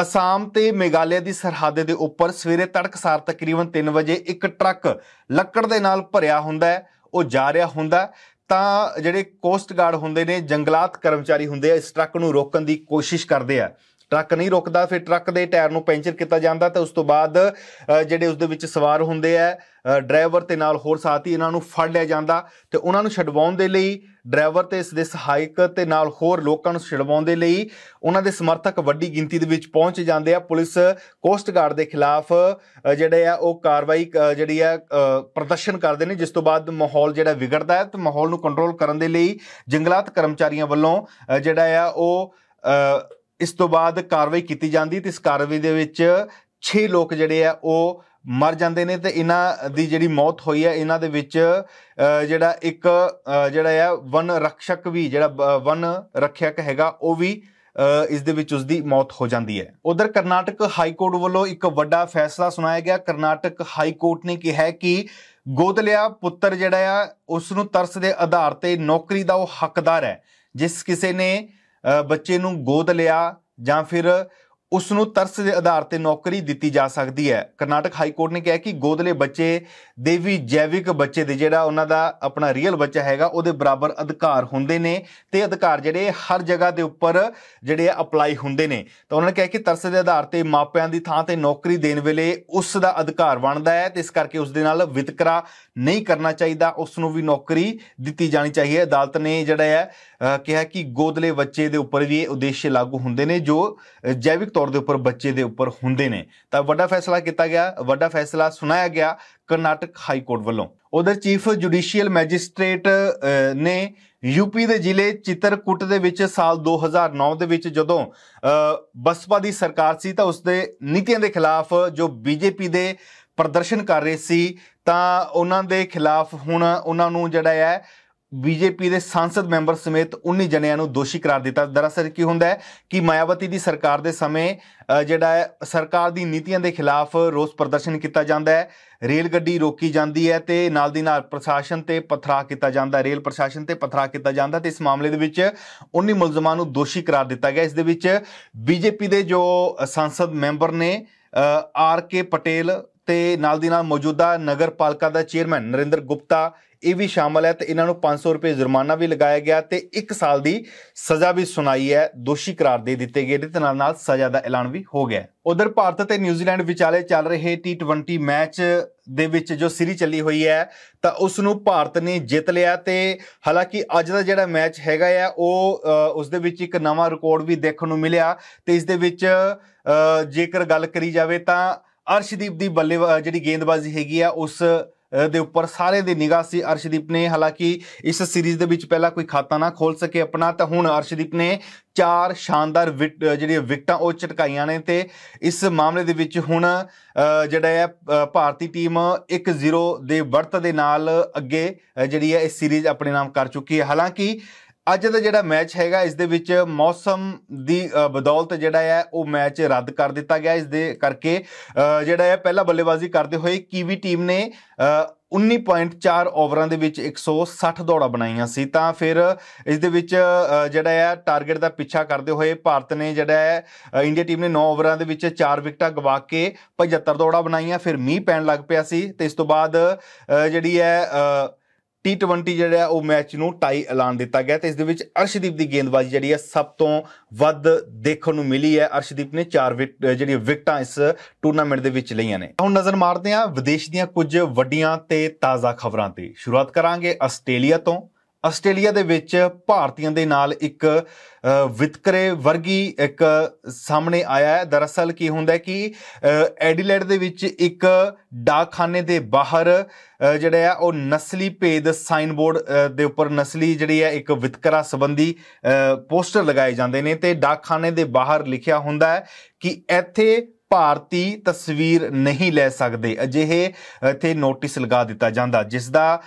ਅਸਾਮ ਤੇ ਮੇਘਾਲਿਆ ਦੀ ਸਰਹੱਦ ਦੇ ਉੱਪਰ ਸਵੇਰੇ ਤੜਕਸਾਰ ਤਕਰੀਬਨ 3 ਵਜੇ ਇੱਕ ਟਰੱਕ ਲੱਕੜ ਦੇ ਨਾਲ ਭਰਿਆ ਹੁੰਦਾ ਹੈ ਉਹ ਜਾ ਰਿਹਾ ਹੁੰਦਾ ਤਾਂ ਜਿਹੜੇ ਕੋਸਟ ਗਾਰਡ ਹੁੰਦੇ ਨੇ ਜੰਗਲਾਤ ਕਰਮਚਾਰੀ ਹੁੰਦੇ ਆ ਇਸ ਟਰੱਕ ਨੂੰ ਰੋਕਣ ਦੀ ਕੋਸ਼ਿਸ਼ ਕਰਦੇ ਆ ਟਰੱਕ ਨਹੀਂ ਰੁਕਦਾ ਫਿਰ ਟਰੱਕ ਦੇ ਟਾਇਰ ਨੂੰ ਪੈਂਚਰ ਕੀਤਾ ਜਾਂਦਾ ਤੇ ਉਸ ਤੋਂ ਬਾਅਦ ਜਿਹੜੇ ਉਸ ਦੇ ਵਿੱਚ ਸਵਾਰ ਹੁੰਦੇ ਆ ਡਰਾਈਵਰ ਤੇ ਨਾਲ ਹੋਰ ਸਾਥੀ ਇਹਨਾਂ ਨੂੰ ਫੜ ਲਿਆ ਜਾਂਦਾ ਤੇ ਉਹਨਾਂ ਨੂੰ ਛਡਵਾਉਣ ਦੇ ਲਈ ਡਰਾਈਵਰ ਤੇ ਇਸ ਦੇ ਸਹਾਇਕ ਤੇ ਨਾਲ ਹੋਰ ਲੋਕਾਂ ਨੂੰ ਛਡਵਾਉਣ ਦੇ ਲਈ ਉਹਨਾਂ ਦੇ ਸਮਰਥਕ ਵੱਡੀ ਗਿਣਤੀ ਦੇ ਵਿੱਚ ਪਹੁੰਚ ਜਾਂਦੇ ਆ ਪੁਲਿਸ ਕੋਸਟ ਗਾਰਡ ਦੇ ਖਿਲਾਫ ਜਿਹੜੇ ਆ ਉਹ ਕਾਰਵਾਈ ਜਿਹੜੀ ਆ ਪ੍ਰਦਰਸ਼ਨ ਕਰਦੇ ਨੇ ਜਿਸ ਤੋਂ ਬਾਅਦ ਮਾਹੌਲ ਜਿਹੜਾ ਵਿਗੜਦਾ ਹੈ ਤੇ ਮਾਹੌਲ ਨੂੰ ਕੰਟਰੋਲ ਕਰਨ ਦੇ ਲਈ ਜੰਗਲਾਤ ਕਰਮਚਾਰੀਆਂ ਵੱਲੋਂ ਜਿਹੜਾ ਆ ਉਹ ਇਸ ਤੋਂ ਬਾਅਦ ਕਾਰਵਾਈ ਕੀਤੀ ਜਾਂਦੀ ਤੇ ਇਸ ਕਾਰਵਾਈ ਦੇ ਵਿੱਚ 6 ਲੋਕ ਜਿਹੜੇ ਆ ਉਹ ਮਰ ਜਾਂਦੇ ਨੇ ਤੇ ਇਹਨਾਂ ਦੀ ਜਿਹੜੀ ਮੌਤ ਹੋਈ ਹੈ ਇਹਨਾਂ ਦੇ ਵਿੱਚ ਜਿਹੜਾ ਇੱਕ ਜਿਹੜਾ ਆ ਵਨ ਰਖਸ਼ਕ ਵੀ ਜਿਹੜਾ ਵਨ ਰੱਖਿਅਕ ਹੈਗਾ ਉਹ ਵੀ ਇਸ ਦੇ ਵਿੱਚ ਉਸ ਦੀ ਮੌਤ ਹੋ ਜਾਂਦੀ ਹੈ ਉਧਰ ਕਰਨਾਟਕ ਹਾਈ ਕੋਰਟ ਵੱਲੋਂ ਇੱਕ ਵੱਡਾ ਫੈਸਲਾ ਸੁਣਾਇਆ ਗਿਆ ਕਰਨਾਟਕ ਹਾਈ ਕੋਰਟ ਨੇ ਕਿਹਾ ਹੈ ਕਿ ਗੋਦਲਿਆ ਪੁੱਤਰ ਜਿਹੜਾ ਆ ਉਸ ਨੂੰ ਤਰਸ ਦੇ ਆਧਾਰ ਤੇ ਨੌਕਰੀ ਦਾ ਉਹ ਹੱਕਦਾਰ ਹੈ ਜਿਸ ਕਿਸੇ ਨੇ ਬੱਚੇ ਨੂੰ ਗੋਦ ਲਿਆ ਜਾਂ ਫਿਰ ਉਸ ਨੂੰ ਤਰਸ ਦੇ ਆਧਾਰ ਤੇ ਨੌਕਰੀ ਦਿੱਤੀ ਜਾ ਸਕਦੀ ਹੈ ਕਰਨਾਟਕ ਹਾਈ ਕੋਰਟ ਨੇ ਕਿਹਾ ਕਿ ਗੋਦਲੇ ਬੱਚੇ ਦੇ ਵੀ ਜੈਵਿਕ ਬੱਚੇ ਦੇ ਜਿਹੜਾ ਉਹਨਾਂ ਦਾ ਆਪਣਾ ਰੀਅਲ ਬੱਚਾ ਹੈਗਾ ਉਹਦੇ ਬਰਾਬਰ ਅਧਿਕਾਰ ਹੁੰਦੇ ਨੇ ਤੇ ਅਧਿਕਾਰ ਜਿਹੜੇ ਹਰ ਜਗ੍ਹਾ ਦੇ ਉੱਪਰ ਜਿਹੜੇ ਅਪਲਾਈ ਹੁੰਦੇ ਨੇ ਤਾਂ ਉਹਨਾਂ ਨੇ ਕਿਹਾ ਕਿ ਤਰਸ ਦੇ ਆਧਾਰ ਤੇ ਮਾਪਿਆਂ ਦੀ ਥਾਂ ਤੇ ਨੌਕਰੀ ਦੇਣ ਵੇਲੇ ਉਸ ਦਾ ਅਧਿਕਾਰ ਬਣਦਾ ਹੈ ਤੇ ਇਸ ਕਰਕੇ ਉਸ ਦੇ ਨਾਲ ਵਿਤਕਰਾ ਨਹੀਂ ਕਰਨਾ ਚਾਹੀਦਾ ਉਸ ਨੂੰ ਵੀ ਨੌਕਰੀ ਦਿੱਤੀ ਜਾਣੀ ਚਾਹੀਏ ਅਦਾਲਤ ਨੇ ਜਿਹੜਾ ਹੈ ਕਿਹਾ ਕਿ ਗੋਦਲੇ ਬੱਚੇ ਦੇ ਉੱਪਰ ਵੀ ਇਹ ਉਦੇਸ਼ ਲਾਗੂ ਹੁੰਦੇ ਨੇ ਜੋ ਜੈਵਿਕ ਤੌਰ ਦੇ ਉੱਪਰ ਬੱਚੇ ਦੇ ਉੱਪਰ ਹੁੰਦੇ ਨੇ ਤਾਂ ਵੱਡਾ ਫੈਸਲਾ ਕੀਤਾ ਗਿਆ ਵੱਡਾ ਫੈਸਲਾ ਸੁਣਾਇਆ ਗਿਆ ਕਰਨਾਟਕ ਹਾਈ ਕੋਰਟ ਵੱਲੋਂ ਉਧਰ ਚੀਫ ਜੁਡੀਸ਼ੀਅਲ ਮੈਜਿਸਟ੍ਰੇਟ ਨੇ ਯੂਪੀ ਦੇ ਜ਼ਿਲ੍ਹੇ ਚਿਤਰਕੂਟ ਦੇ ਵਿੱਚ ਸਾਲ 2009 ਦੇ ਵਿੱਚ ਜਦੋਂ ਬਸਪਾ ਦੀ ਸਰਕਾਰ ਸੀ ਤਾਂ ਉਸ ਦੇ ਨੀਤੀਆਂ ਦੇ ਖਿਲਾਫ ਜੋ ਬੀਜੇਪੀ ਦੇ ਪ੍ਰਦਰਸ਼ਨ ਕਰ ਰਹੇ ਸੀ ਤਾਂ ਉਹਨਾਂ ਦੇ ਖਿਲਾਫ ਹੁਣ ਉਹਨਾਂ ਨੂੰ ਜਿਹੜਾ ਹੈ ਬੀਜੇਪੀ ਦੇ ਸੰਸਦ ਮੈਂਬਰ ਸਮੇਤ 19 ਜਣਿਆਂ ਨੂੰ ਦੋਸ਼ੀ ਕਰਾਰ ਦਿੱਤਾ ਦਰਅਸਲ ਕੀ ਹੁੰਦਾ ਹੈ ਕਿ ਮਾਇਆਵਤੀ ਦੀ ਸਰਕਾਰ ਦੇ ਸਮੇਂ ਜਿਹੜਾ ਹੈ ਸਰਕਾਰ ਦੀ ਨੀਤੀਆਂ ਦੇ ਖਿਲਾਫ ਰੋਸ ਪ੍ਰਦਰਸ਼ਨ ਕੀਤਾ ਜਾਂਦਾ ਹੈ ਰੇਲ ਗੱਡੀ ਰੋਕੀ ਜਾਂਦੀ ਹੈ ਤੇ ਨਾਲ ਦੀ ਨਾਲ ਪ੍ਰਸ਼ਾਸਨ ਤੇ ਪਥਰਾ ਕੀਤਾ ਜਾਂਦਾ ਰੇਲ ਪ੍ਰਸ਼ਾਸਨ ਤੇ ਪਥਰਾ ਕੀਤਾ ਜਾਂਦਾ ਤੇ ਇਸ ਮਾਮਲੇ ਦੇ ਵਿੱਚ 19 ਮੁਲਜ਼ਮਾਂ ਨੂੰ ਦੋਸ਼ੀ ਕਰਾਰ ਦਿੱਤਾ ਗਿਆ ਇਸ ਦੇ ਵਿੱਚ ਬੀਜੇਪੀ ਦੇ ਜੋ ਸੰਸਦ ਮੈਂਬਰ ਨੇ ਆਰ ਕੇ ਪਟੇਲ ਤੇ ਨਾਲ ਦੀ ਨਾਲ ਮੌਜੂਦਾ ਨਗਰਪਾਲਿਕਾ ਦਾ ਚੇਅਰਮੈਨ ਨਰਿੰਦਰ ਗੁਪਤਾ ਇਹ ਵੀ ਸ਼ਾਮਲ ਹੈ ਤੇ ਇਹਨਾਂ ਨੂੰ 500 ਰੁਪਏ ਜੁਰਮਾਨਾ ਵੀ ਲਗਾਇਆ ਗਿਆ ਤੇ 1 ਸਾਲ ਦੀ ਸਜ਼ਾ ਵੀ ਸੁਣਾਈ ਹੈ ਦੋਸ਼ੀ ਕਰਾਰ ਦੇ ਦਿੱਤੇ ਗਏ ਤੇ ਨਾਲ ਨਾਲ ਸਜ਼ਾ ਦਾ ਐਲਾਨ ਵੀ ਹੋ ਗਿਆ ਉਧਰ ਭਾਰਤ ਤੇ ਨਿਊਜ਼ੀਲੈਂਡ ਵਿਚਾਲੇ ਚੱਲ ਰਹੇ T20 ਮੈਚ ਦੇ ਵਿੱਚ ਜੋ ਸੀਰੀ ਚੱਲੀ ਹੋਈ ਹੈ ਤਾਂ ਉਸ ਨੂੰ ਭਾਰਤ ਨੇ ਜਿੱਤ ਲਿਆ ਤੇ ਹਾਲਾਂਕਿ ਅੱਜ ਦਾ ਜਿਹੜਾ ਮੈਚ ਹੈਗਾ ਆ ਉਹ ਉਸ ਦੇ ਵਿੱਚ ਇੱਕ ਨਵਾਂ ਰਿਕਾਰਡ ਵੀ ਦੇਖਣ ਨੂੰ ਮਿਲਿਆ ਤੇ ਇਸ ਦੇ ਵਿੱਚ ਜੇਕਰ ਗੱਲ ਕਰੀ ਜਾਵੇ ਤਾਂ ਅਰਸ਼ਦੀਪ ਦੀ ਬੱਲੇ ਜਿਹੜੀ ਗੇਂਦਬਾਜ਼ੀ ਹੈਗੀ ਆ ਉਸ ਦੇ ਉੱਪਰ ਸਾਰੇ ਦੀ ਨਿਗਾਹ ਸੀ ਅਰਸ਼ਦੀਪ ਨੇ ਹਾਲਾਂਕਿ ਇਸ ਸੀਰੀਜ਼ ਦੇ ਵਿੱਚ ਪਹਿਲਾਂ ਕੋਈ ਖਾਤਾ ਨਾ ਖੋਲ ਸਕੇ ਆਪਣਾ ਤਾਂ ਹੁਣ ਅਰਸ਼ਦੀਪ ਨੇ ਚਾਰ ਸ਼ਾਨਦਾਰ ਜਿਹੜੀਆਂ ਵਿਕਟਾਂ ਉਹ ਚਟਕਾਈਆਂ ਨੇ ਤੇ ਇਸ ਮਾਮਲੇ ਦੇ ਵਿੱਚ ਹੁਣ ਜਿਹੜਾ ਹੈ ਭਾਰਤੀ ਟੀਮ 1-0 ਦੇ ਵਰਤ ਦੇ ਨਾਲ ਅੱਗੇ ਜਿਹੜੀ ਹੈ ਇਸ ਸੀਰੀਜ਼ ਆਪਣੇ ਨਾਮ ਕਰ ਚੁੱਕੀ ਹੈ ਹਾਲਾਂਕਿ ਅੱਜ ਦਾ ਜਿਹੜਾ ਮੈਚ ਹੈਗਾ ਇਸ ਦੇ ਵਿੱਚ ਮੌਸਮ ਦੀ ਬਦੌਲਤ ਜਿਹੜਾ ਹੈ ਉਹ ਮੈਚ ਰੱਦ ਕਰ ਦਿੱਤਾ ਗਿਆ ਇਸ ਦੇ ਕਰਕੇ ਜਿਹੜਾ ਹੈ ਪਹਿਲਾ ਬੱਲੇਬਾਜ਼ੀ ਕਰਦੇ ਹੋਏ ਕੀਵੀ ਟੀਮ ਨੇ 19.4 ਓਵਰਾਂ ਦੇ ਵਿੱਚ 160 ਦੌੜਾਂ ਬਣਾਈਆਂ ਸੀ ਤਾਂ ਫਿਰ ਇਸ ਦੇ ਵਿੱਚ ਜਿਹੜਾ ਹੈ ਟਾਰਗੇਟ ਦਾ ਪਿੱਛਾ ਕਰਦੇ ਹੋਏ ਭਾਰਤ ਨੇ ਜਿਹੜਾ ਹੈ ਇੰਡੀਆ ਟੀਮ ਨੇ 9 ਓਵਰਾਂ ਦੇ ਵਿੱਚ 4 ਵਿਕਟਾਂ ਗਵਾ ਕੇ 75 ਦੌੜਾਂ ਬਣਾਈਆਂ ਫਿਰ ਮੀਂਹ ਪੈਣ ਲੱਗ ਪਿਆ ਸੀ ਤੇ ਇਸ ਤੋਂ ਬਾਅਦ ਜਿਹੜੀ ਹੈ T20 ਜਿਹੜਾ ਉਹ ਮੈਚ ਨੂੰ ਟਾਈ ਐਲਾਨ ਦਿੱਤਾ ਗਿਆ ਤੇ ਇਸ ਦੇ ਵਿੱਚ ਅਰਸ਼ਦੀਪ ਦੀ ਗੇਂਦਬਾਜ਼ੀ ਜਿਹੜੀ ਹੈ ਸਭ ਤੋਂ ਵੱਧ ਦੇਖਣ ਨੂੰ ਮਿਲੀ ਹੈ ਅਰਸ਼ਦੀਪ ਨੇ 4 ਜਿਹੜੀਆਂ ਵਿਕਟਾਂ ਇਸ ਟੂਰਨਾਮੈਂਟ ਦੇ ਵਿੱਚ ਲਈਆਂ ਨੇ ਹੁਣ ਨਜ਼ਰ ਮਾਰਦੇ ਹਾਂ ਵਿਦੇਸ਼ ਦੀਆਂ ਕੁਝ ਵੱਡੀਆਂ ਤੇ ਤਾਜ਼ਾ ਖਬਰਾਂ ਤੇ ਸ਼ੁਰੂਆਤ ਕਰਾਂਗੇ ਆਸਟ੍ਰੇਲੀਆ ਤੋਂ ਆਸਟ੍ਰੇਲੀਆ ਦੇ ਵਿੱਚ ਭਾਰਤੀਆਂ ਦੇ ਨਾਲ ਇੱਕ ਵਿਤਕਰੇ ਵਰਗੀ ਇੱਕ ਸਾਹਮਣੇ ਆਇਆ ਹੈ ਦਰਅਸਲ ਕੀ ਹੁੰਦਾ ਹੈ ਕਿ ਐਡੀਲੇਡ ਦੇ ਵਿੱਚ ਇੱਕ ਡਾਕਖਾਨੇ ਦੇ ਬਾਹਰ ਜਿਹੜਾ ਆ ਉਹ ਨਸਲੀ ਭੇਦ ਸਾਈਨ ਬੋਰਡ ਦੇ ਉੱਪਰ ਨਸਲੀ ਜਿਹੜੀ ਹੈ ਇੱਕ ਵਿਤਕਰਾ ਸੰਬੰਧੀ ਪੋਸਟਰ ਲਗਾਏ ਜਾਂਦੇ ਨੇ ਤੇ ਡਾਕਖਾਨੇ ਦੇ ਬਾਹਰ ਲਿਖਿਆ ਹੁੰਦਾ ਹੈ ਕਿ ਇੱਥੇ ਭਾਰਤੀ ਤਸਵੀਰ ਨਹੀਂ ਲੈ ਸਕਦੇ ਅਜਿਹੇ ਇਥੇ ਨੋਟਿਸ ਲਗਾ ਦਿੱਤਾ ਜਾਂਦਾ ਜਿਸ ਦਾ